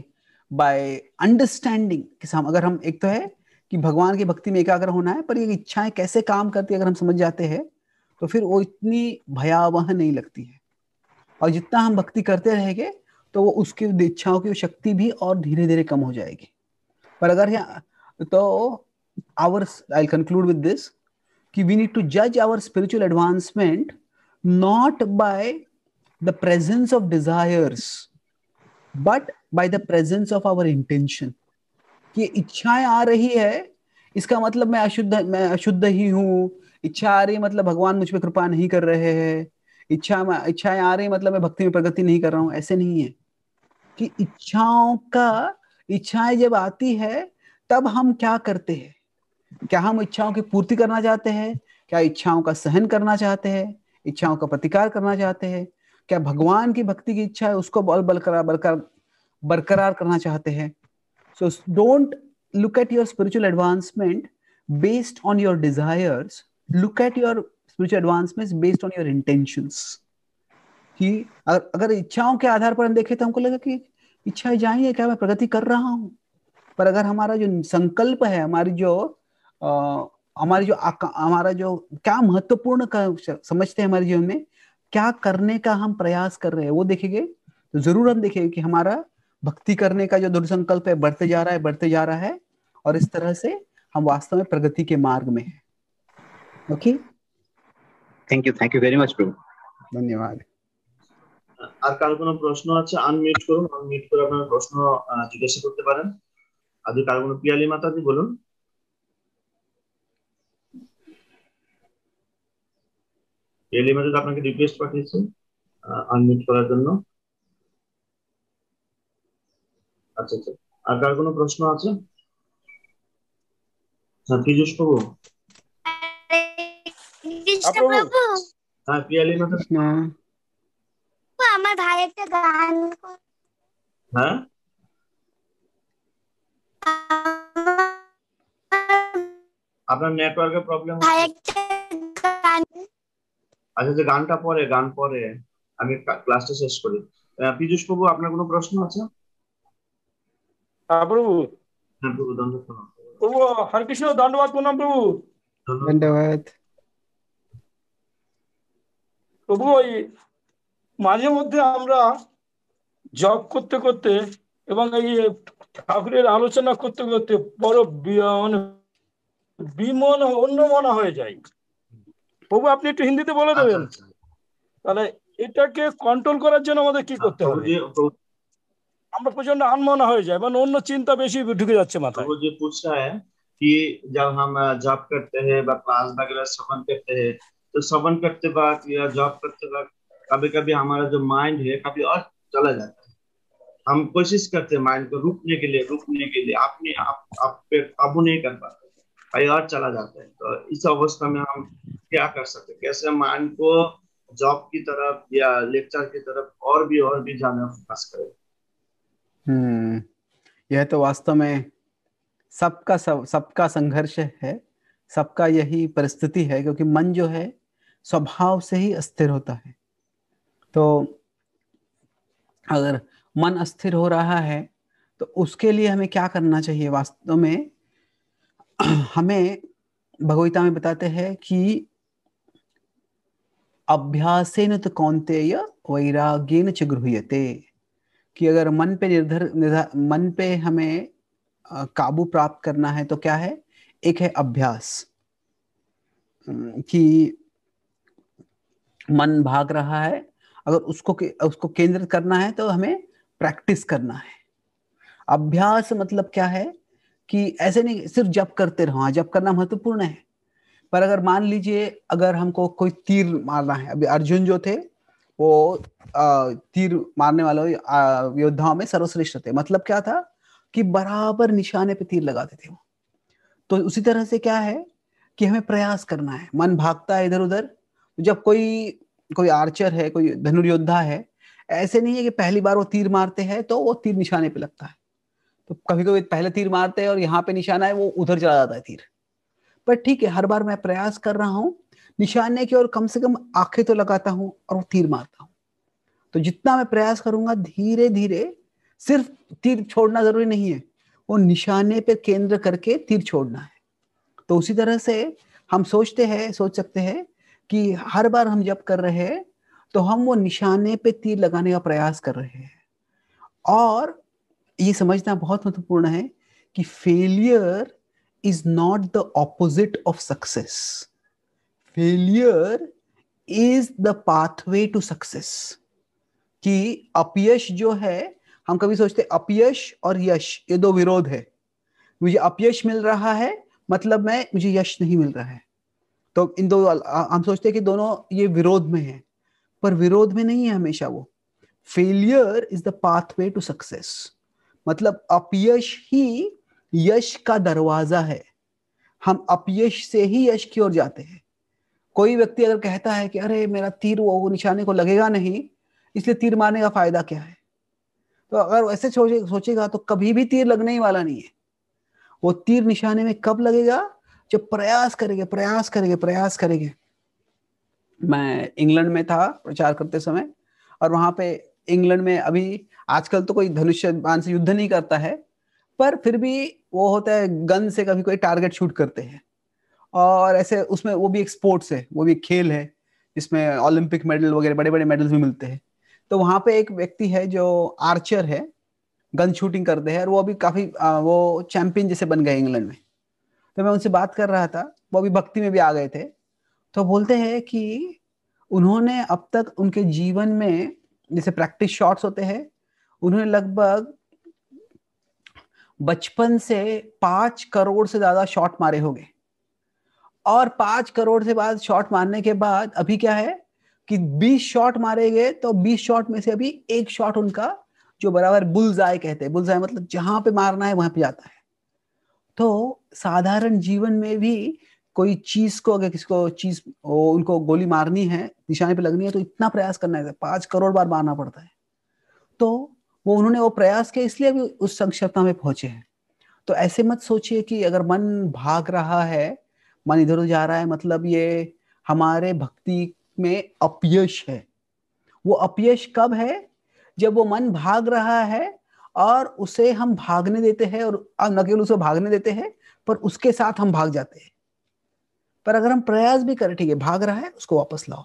बाय अंडरस्टैंडिंग अगर हम एक तो है कि भगवान की भक्ति में एकाग्र होना है पर ये इच्छाएं कैसे काम करती है अगर हम समझ जाते हैं तो फिर वो इतनी भयावह नहीं लगती है और जितना हम भक्ति करते रहेंगे तो वो उसकी इच्छाओं की शक्ति भी और धीरे धीरे कम हो जाएगी पर अगर तो our I conclude with this कि वी नीड टू जज our spiritual advancement not by the presence of desires but by the presence of our intention कि इच्छाएं आ रही है इसका मतलब मैं अशुद्ध मैं अशुद्ध ही हूँ इच्छा आ रही है मतलब भगवान मुझ पर कृपा नहीं कर रहे हैं इच्छा इच्छाएं आ रही मतलब मैं भक्ति में प्रगति नहीं कर रहा हूँ ऐसे नहीं है कि इच्छाओं का इच्छाएं जब आती है तब हम क्या करते हैं क्या हम इच्छाओं की पूर्ति करना चाहते हैं क्या इच्छाओं का सहन करना चाहते हैं इच्छाओं का प्रतिकार करना चाहते हैं क्या भगवान की भक्ति की इच्छा है उसको बल बरकरार बरकरार बरकरार करना चाहते हैं so don't look at your spiritual advancement based on your desires look at your spiritual advancement based on your intentions कि अगर, अगर इच्छाओं के आधार पर हम देखें तो हमको लगा कि इच्छाएं जाएंगे क्या मैं प्रगति कर रहा हूँ पर अगर हमारा जो संकल्प है हमारी जो आ, हमारी जो हमारा जो क्या महत्वपूर्ण का समझते हैं हमारे जीवन में क्या करने का हम प्रयास कर रहे हैं वो देखेंगे तो जरूर हम देखेंगे कि हमारा भक्ति करने का जो दुर्संकल्प है बढ़ते जा रहा है बढ़ते जा रहा है और इस तरह से हम वास्तव में प्रगति के मार्ग में है okay okay? Thank you thank you very much Prabhu ধন্যবাদ আর কার কোনো প্রশ্ন আছে আনমিউট করুন আনমিউট করে আপনারা প্রশ্ন জিজ্ঞাসা করতে পারেন আর যদি কার কোনো পিয়ালি মাতাজি বলুন পিয়ালি মাতা আপনাকে রিকোয়েস্ট পাঠিয়েছি আনমিউট করার জন্য আচ্ছা আচ্ছা আর কার কোনো প্রশ্ন আছে হ্যাঁ পীযুষ বাবু আমার ভাই একটা গান হ্যাঁ? আপনার নেটওয়ার্কের প্রবলেম আচ্ছা যে গানটা পরে গান পরে আমি ক্লাসটা শেষ করি পীযুষ প্রভু আপনার কোনো প্রশ্ন আছে হ্যাঁ, প্রভু হ্যাঁ প্রভু ধন্যবাদ প্রণাম প্রভু হরে কৃষ্ণ ধন্যবাদ প্রণাম প্রভু ধন্যবাদ তবু ওই মাঝে মধ্যে আমরা জব করতে করতে এবং এই ঠাকুরের আলোচনা করতে করতে বড় মানে বিমন অন্য মনে হয়ে যায় প্রভু আপনি একটু হিন্দিতে বলে আচ্ছা, দেবেন আচ্ছা। তাহলে এটাকে কন্ট্রোল করার জন্য আমাদের কি করতে হবে আমরা প্রচন্ড আনমনা হয়ে যায় মানে অন্য চিন্তা বেশি ঢুকে যাচ্ছে মাথায় যে पूछ रहा है कि जब বা ক্লাস বাগেরা सफन করতে हैं तो श्रवण करते वक्त या जॉब करते वक्त कभी कभी हमारा जो माइंड है कभी और चला जाता है हम कोशिश करते हैं माइंड को रुकने के लिए रुकने के लिए अपने आप आप पे काबू नहीं कर पाते कहीं और चला जाता है तो इस अवस्था में हम क्या कर सकते कैसे माइंड को जॉब की तरफ या लेक्चर की तरफ और भी और भी जाना फोकस करें हम्म यह तो वास्तव में सबका सब सबका संघर्ष है सबका यही परिस्थिति है क्योंकि मन जो है स्वभाव से ही अस्थिर होता है तो अगर मन अस्थिर हो रहा है तो उसके लिए हमें क्या करना चाहिए वास्तव में (clears throat) हमें भगविता में बताते हैं कि न तो कौनतेय वैराग्यन च कि अगर मन पे निर्धर निर्धार मन पे हमें काबू प्राप्त करना है तो क्या है एक है अभ्यास कि मन भाग रहा है अगर उसको के, उसको केंद्रित करना है तो हमें प्रैक्टिस करना है अभ्यास मतलब क्या है कि ऐसे नहीं सिर्फ जप करते रहो हाँ, जप करना महत्वपूर्ण है पर अगर मान लीजिए अगर हमको कोई तीर मारना है अभी अर्जुन जो थे वो आ, तीर मारने वाले योद्धाओं में सर्वश्रेष्ठ थे मतलब क्या था कि बराबर निशाने पे तीर लगाते थे वो तो उसी तरह से क्या है कि हमें प्रयास करना है मन भागता है इधर उधर तो जब कोई कोई आर्चर है कोई धनुर्योद्धा है ऐसे नहीं है कि पहली बार वो तीर मारते हैं तो वो तीर निशाने पे लगता है तो कभी कभी पहले तीर मारते हैं और यहाँ पे निशाना है वो उधर चला जाता है तीर पर ठीक है हर बार मैं प्रयास कर रहा हूँ निशाने की ओर कम से कम आंखें तो लगाता हूँ और वो तीर मारता हूँ तो जितना मैं प्रयास करूंगा धीरे धीरे सिर्फ तीर छोड़ना जरूरी नहीं है वो निशाने पर केंद्र करके तीर छोड़ना है तो उसी तरह से हम सोचते हैं सोच सकते हैं कि हर बार हम जब कर रहे हैं तो हम वो निशाने पे तीर लगाने का प्रयास कर रहे हैं और ये समझना बहुत महत्वपूर्ण है कि failure is not the opposite of success failure is the pathway to success कि अपयश जो है हम कभी सोचते अपयश और यश ये दो विरोध है मुझे अपयश मिल रहा है मतलब मैं मुझे यश नहीं मिल रहा है तो इन दो हम सोचते हैं कि दोनों ये विरोध में है पर विरोध में नहीं है हमेशा वो failure is the pathway to success मतलब अपयश ही यश का दरवाजा है हम अपयश से ही यश की ओर जाते हैं कोई व्यक्ति अगर कहता है कि अरे मेरा तीर वो निशाने को लगेगा नहीं इसलिए तीर मारने का फायदा क्या है तो अगर ऐसे सोचे सोचेगा तो कभी भी तीर लगने ही वाला नहीं है वो तीर निशाने में कब लगेगा जो प्रयास करेंगे प्रयास करेंगे प्रयास करेंगे मैं इंग्लैंड में था प्रचार करते समय और वहां पे इंग्लैंड में अभी आजकल तो कोई धनुष बाण से युद्ध नहीं करता है पर फिर भी वो होता है गन से कभी कोई टारगेट शूट करते हैं और ऐसे उसमें वो भी एक स्पोर्ट्स है वो भी एक खेल है जिसमें ओलंपिक मेडल वगैरह बड़े बड़े मेडल्स भी मिलते हैं तो वहाँ पे एक व्यक्ति है जो आर्चर है गन शूटिंग करते हैं और वो अभी काफी वो चैंपियन जैसे बन गए इंग्लैंड में तो मैं उनसे बात कर रहा था वो अभी भक्ति में भी आ गए थे तो बोलते हैं कि उन्होंने अब तक उनके जीवन में जैसे प्रैक्टिस शॉट्स होते हैं उन्होंने लगभग बचपन से पांच करोड़ से ज्यादा शॉट मारे होंगे और पांच करोड़ से बाद शॉट मारने के बाद अभी क्या है कि बीस शॉट मारे गए तो बीस शॉट में से अभी एक शॉट उनका जो बराबर बुलजाय कहते हैं बुलजाए मतलब जहां पे मारना है वहां पे जाता है तो साधारण जीवन में भी कोई चीज को अगर किसको चीज उनको गोली मारनी है निशाने पे लगनी है तो इतना प्रयास करना है पांच करोड़ बार मारना पड़ता है तो वो उन्होंने वो प्रयास किया इसलिए भी उस संक्षिप्तता में पहुंचे हैं तो ऐसे मत सोचिए कि अगर मन भाग रहा है मन इधर उधर जा रहा है मतलब ये हमारे भक्ति में अपयश है वो अपयश कब है जब वो मन भाग रहा है और उसे हम भागने देते हैं और न केवल उसे भागने देते हैं पर उसके साथ हम भाग जाते हैं पर अगर हम प्रयास भी करें ठीक है भाग रहा है उसको वापस लाओ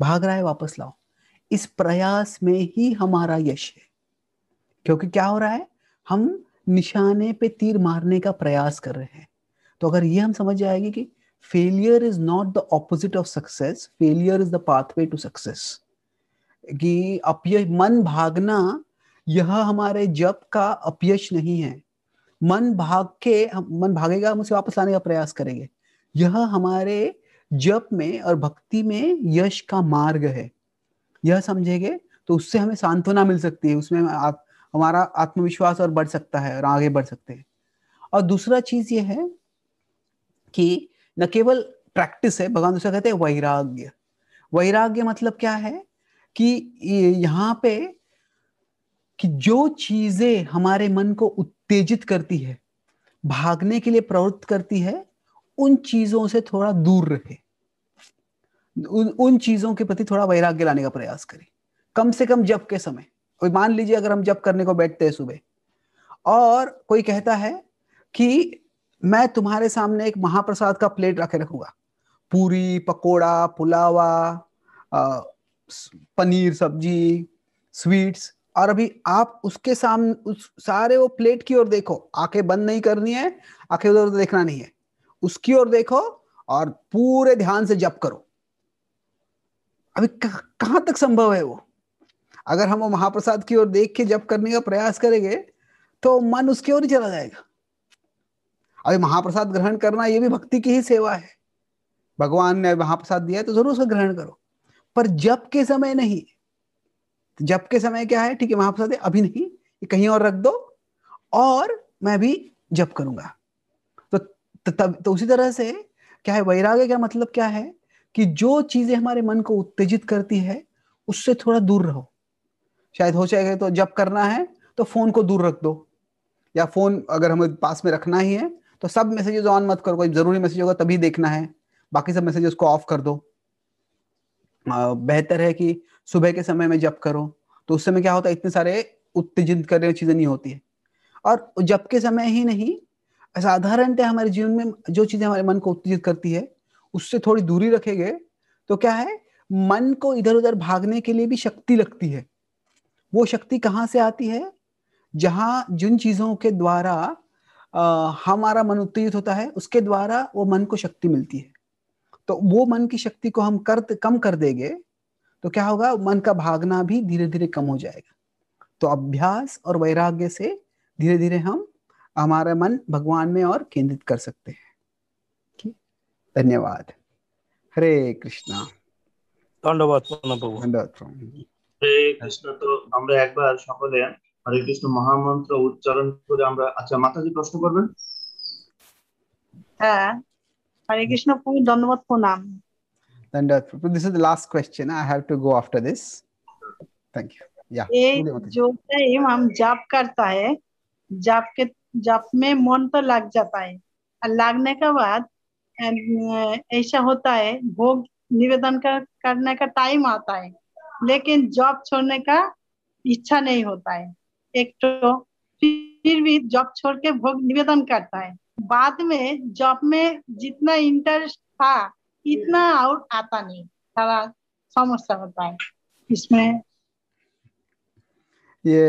भाग रहा है वापस लाओ इस प्रयास में ही हमारा यश है क्योंकि क्या हो रहा है हम निशाने पे तीर मारने का प्रयास कर रहे हैं तो अगर ये हम समझ जाएगी कि failure is not the opposite of success failure is the pathway to success कि अब ये मन भागना यह हमारे जप का अपयश नहीं है मन भाग के मन भागेगा हम उसे वापस लाने का प्रयास करेंगे यह हमारे जप में और भक्ति में यश का मार्ग है यह समझेंगे तो उससे हमें सांत्वना मिल सकती है उसमें हमारा आत्मविश्वास और बढ़ सकता है और आगे बढ़ सकते हैं और दूसरा चीज यह है कि न केवल प्रैक्टिस है भगवान दूसरा कहते हैं वैराग्य वैराग्य मतलब क्या है कि यहाँ पे कि जो चीजें हमारे मन को उत्तेजित करती है भागने के लिए प्रवृत्त करती है उन चीजों से थोड़ा दूर रहे उन, उन चीजों के प्रति थोड़ा वैराग्य लाने का प्रयास करें कम से कम जप के समय कोई मान लीजिए अगर हम जप करने को बैठते हैं सुबह और कोई कहता है कि मैं तुम्हारे सामने एक महाप्रसाद का प्लेट रखे रखूंगा पूरी पकोड़ा पुलावा पनीर सब्जी स्वीट्स और अभी आप उसके सामने उस सारे वो प्लेट की ओर देखो आंखें बंद नहीं करनी है आंखें उधर उधर देखना नहीं है उसकी ओर देखो और पूरे ध्यान से जप करो अभी कहां तक संभव है वो अगर हम वो महाप्रसाद की ओर देख के जप करने का प्रयास करेंगे तो मन उसकी ओर ही चला जाएगा अभी महाप्रसाद ग्रहण करना ये भी भक्ति की ही सेवा है भगवान ने महाप्रसाद दिया है तो जरूर उसका ग्रहण करो पर जप के समय नहीं तो जब के समय क्या है ठीक है महाप्रसाद अभी नहीं कहीं और रख दो और मैं भी जप करूंगा तो, तो तब तो उसी तरह से क्या है वैराग्य का मतलब क्या है कि जो चीजें हमारे मन को उत्तेजित करती है उससे थोड़ा दूर रहो शायद हो जाएगा तो जब करना है तो फोन को दूर रख दो या फोन अगर हमें पास में रखना ही है तो सब मैसेजेस ऑन मत करो कोई जरूरी मैसेज होगा तभी देखना है बाकी सब मैसेजेस को ऑफ कर दो बेहतर है कि सुबह के समय में जप करो तो उस समय क्या होता है इतने सारे उत्तेजित करने चीजें नहीं होती है और जप के समय ही नहीं साधारणतः हमारे जीवन में जो चीजें हमारे मन को उत्तेजित करती है उससे थोड़ी दूरी रखेंगे तो क्या है मन को इधर उधर भागने के लिए भी शक्ति लगती है वो शक्ति कहाँ से आती है जहाँ जिन चीजों के द्वारा आ, हमारा मन उत्तेजित होता है उसके द्वारा वो मन को शक्ति मिलती है तो वो मन की शक्ति को हम कर कम कर देंगे तो क्या होगा मन का भागना भी धीरे धीरे कम हो जाएगा तो अभ्यास और वैराग्य से धीरे धीरे हम हमारा मन भगवान में और केंद्रित कर सकते हैं धन्यवाद हरे कृष्णा धन्यवाद धन्यवाद হরে কৃষ্ণ মহামন্ত্র উচ্চারণ করে আমরা আচ্ছা মাতাজি প্রশ্ন করবেন then uh, this is the last question i have to go after this thank you yeah ये जो टाइम हम जाप करता है जाप के जाप में मन तो लग जाता है और लगने के बाद ऐसा होता है भोग निवेदन कर, करने का टाइम आता है लेकिन जॉब छोड़ने का इच्छा नहीं होता है एक तो फिर भी जॉब छोड़ के भोग निवेदन करता है बाद में जॉब में जितना इंटरेस्ट था इतना आउट आता नहीं सारा समस्या होता है इसमें ये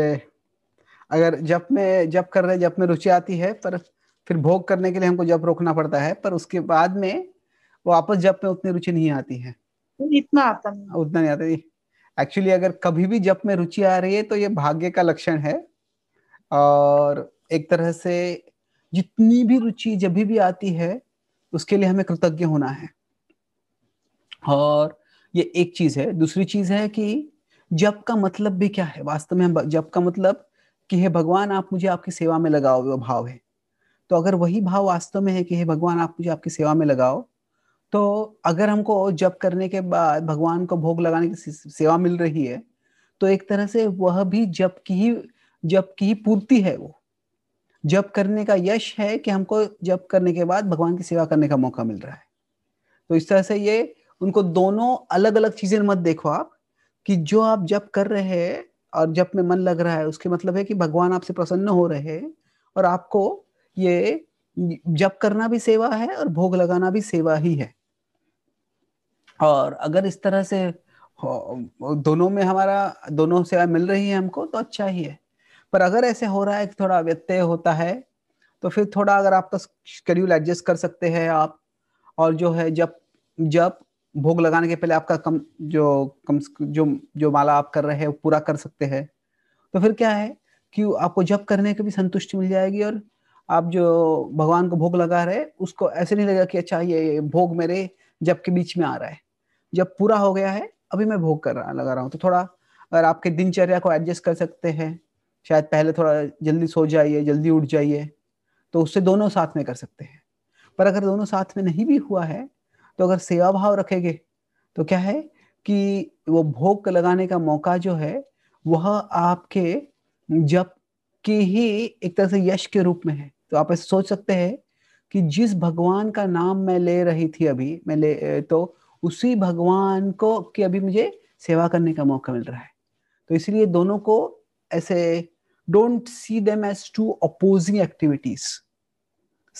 अगर जब में जब कर रहे जब में रुचि आती है पर फिर भोग करने के लिए हमको जब रोकना पड़ता है पर उसके बाद में आपस जब में उतनी रुचि नहीं आती है इतना आता नहीं उतना नहीं आता एक्चुअली अगर कभी भी जब में रुचि आ रही है तो ये भाग्य का लक्षण है और एक तरह से जितनी भी रुचि जब भी आती है उसके लिए हमें कृतज्ञ होना है और ये एक चीज है दूसरी चीज है कि जब का मतलब भी क्या है वास्तव में जब का मतलब कि हे भगवान आप मुझे आपकी सेवा में लगाओ वो भाव है तो अगर वही भाव वास्तव में है कि हे भगवान आप मुझे आपकी सेवा में लगाओ तो अगर हमको जप करने के बाद भगवान को भोग लगाने की सेवा मिल रही है तो एक तरह से वह भी जप की ही जप की ही पूर्ति है वो जप करने का यश है कि हमको जप करने के बाद भगवान की सेवा करने का मौका मिल रहा है तो इस तरह से ये उनको दोनों अलग अलग चीजें मत देखो आप कि जो आप जब कर रहे हैं और जब में मन लग रहा है उसके मतलब है कि भगवान आपसे प्रसन्न हो रहे हैं और आपको ये जप करना भी सेवा है और भोग लगाना भी सेवा ही है और अगर इस तरह से दोनों में हमारा दोनों सेवा मिल रही है हमको तो अच्छा ही है पर अगर ऐसे हो रहा है कि थोड़ा व्यत्यय होता है तो फिर थोड़ा अगर आपका शेड्यूल एडजस्ट कर सकते हैं आप और जो है जब जब भोग लगाने के पहले आपका कम जो कम जो जो माला आप कर रहे हैं वो पूरा कर सकते हैं तो फिर क्या है कि आपको जब करने की भी संतुष्टि मिल जाएगी और आप जो भगवान को भोग लगा रहे उसको ऐसे नहीं लगेगा कि अच्छा ये भोग मेरे जब के बीच में आ रहा है जब पूरा हो गया है अभी मैं भोग कर रहा लगा रहा हूँ तो थोड़ा अगर आपके दिनचर्या को एडजस्ट कर सकते हैं शायद पहले थोड़ा जल्दी सो जाइए जल्दी उठ जाइए तो उससे दोनों साथ में कर सकते हैं पर अगर दोनों साथ में नहीं भी हुआ है तो अगर सेवा भाव रखेंगे तो क्या है कि वो भोग लगाने का मौका जो है वह आपके जब की ही एक तरह से यश के रूप में है तो आप ऐसे सोच सकते हैं कि जिस भगवान का नाम मैं ले रही थी अभी मैं ले तो उसी भगवान को कि अभी मुझे सेवा करने का मौका मिल रहा है तो इसलिए दोनों को ऐसे don't see them as two opposing activities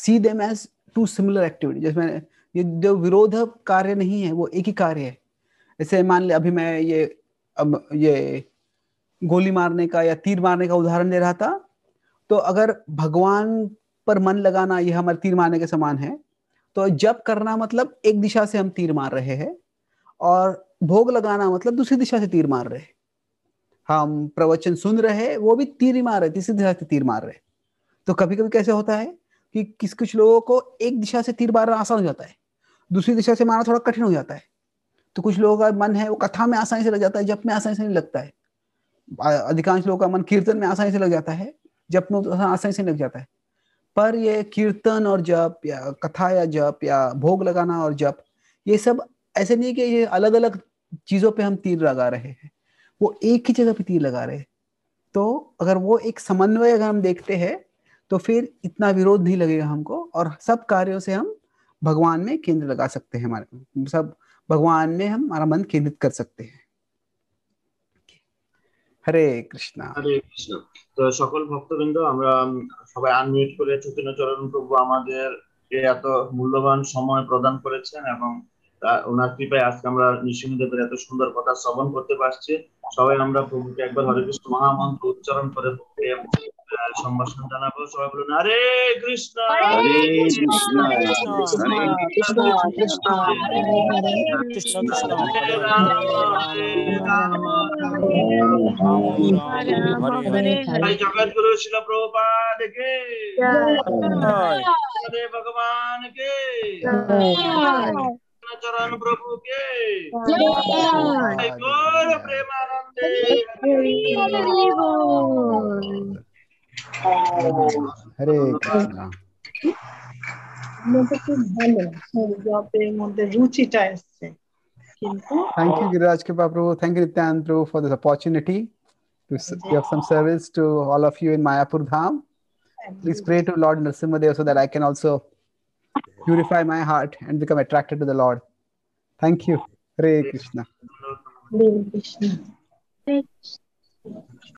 see them as two similar activity जैसे मैंने ये जो विरोध कार्य नहीं है वो एक ही कार्य है जैसे मान ले अभी मैं ये अब ये गोली मारने का या तीर मारने का उदाहरण दे रहा था तो अगर भगवान पर मन लगाना यह हमारे तीर मारने के समान है तो जब करना मतलब एक दिशा से हम तीर मार रहे हैं और भोग लगाना मतलब दूसरी दिशा से तीर मार रहे हैं हम प्रवचन सुन रहे हैं वो भी तीर ही मार रहे तीसरी दिशा से तीर मार रहे तो कभी कभी कैसे होता है कि किस कुछ लोगों को एक दिशा से तीर मारना आसान हो जाता है दूसरी दिशा से मारना थोड़ा कठिन हो जाता है तो कुछ लोगों का मन है वो कथा में आसानी से लग जाता है जप में आसानी से नहीं लगता है अधिकांश लोगों का मन कीर्तन में आसानी से लग जाता है जप में तो आसानी से लग जाता है पर ये कीर्तन और जप या कथा या जप या भोग लगाना और जप ये सब ऐसे नहीं कि ये अलग अलग चीजों पे हम तीर लगा रहे हैं वो एक ही जगह पे तीर लगा रहे हैं तो अगर वो एक समन्वय अगर हम देखते हैं तो फिर इतना विरोध नहीं लगेगा हमको और सब कार्यों से हम भगवान में केंद्र लगा सकते हैं हमारे सब भगवान में हम हमारा मन केंद्रित कर सकते हैं হরে কৃষ্ণ হরে কৃষ্ণ তো সকল ভক্তবৃন্দ আমরা সবাই আনমিউট করে চৈতন্যচরণ প্রভু আমাদের এত মূল্যবান সময় প্রদান করেছেন এবং ওনার কৃপায় আজকে আমরা নৃসিংহদেবের এত সুন্দর কথা শ্রবণ করতে পারছি সবাই আমরা প্রভুকে একবার হরে কৃষ্ণ মহামন্ত্র উচ্চারণ করে সম্ভাষণ জানাবো সবাই বলুন হরে কৃষ্ণ হরে কৃষ্ণ জগৎগুরু শিল প্রভুপাদ কে ভগবান কে चरण प्रभु के गौर प्रेमानंद हरे कृष्णा রুচিটা এসছে কিন্তু থ্যাংক ইউ গিরিরাজ কৃপা প্রভু thank you Nityananda Prabhu for this to give some service to all of you in Mayapur Dham. Please pray to Lord Narasimhadev so that I can also purify my heart and become attracted to the Lord. Thank you. Hare Krishna. Hare Krishna.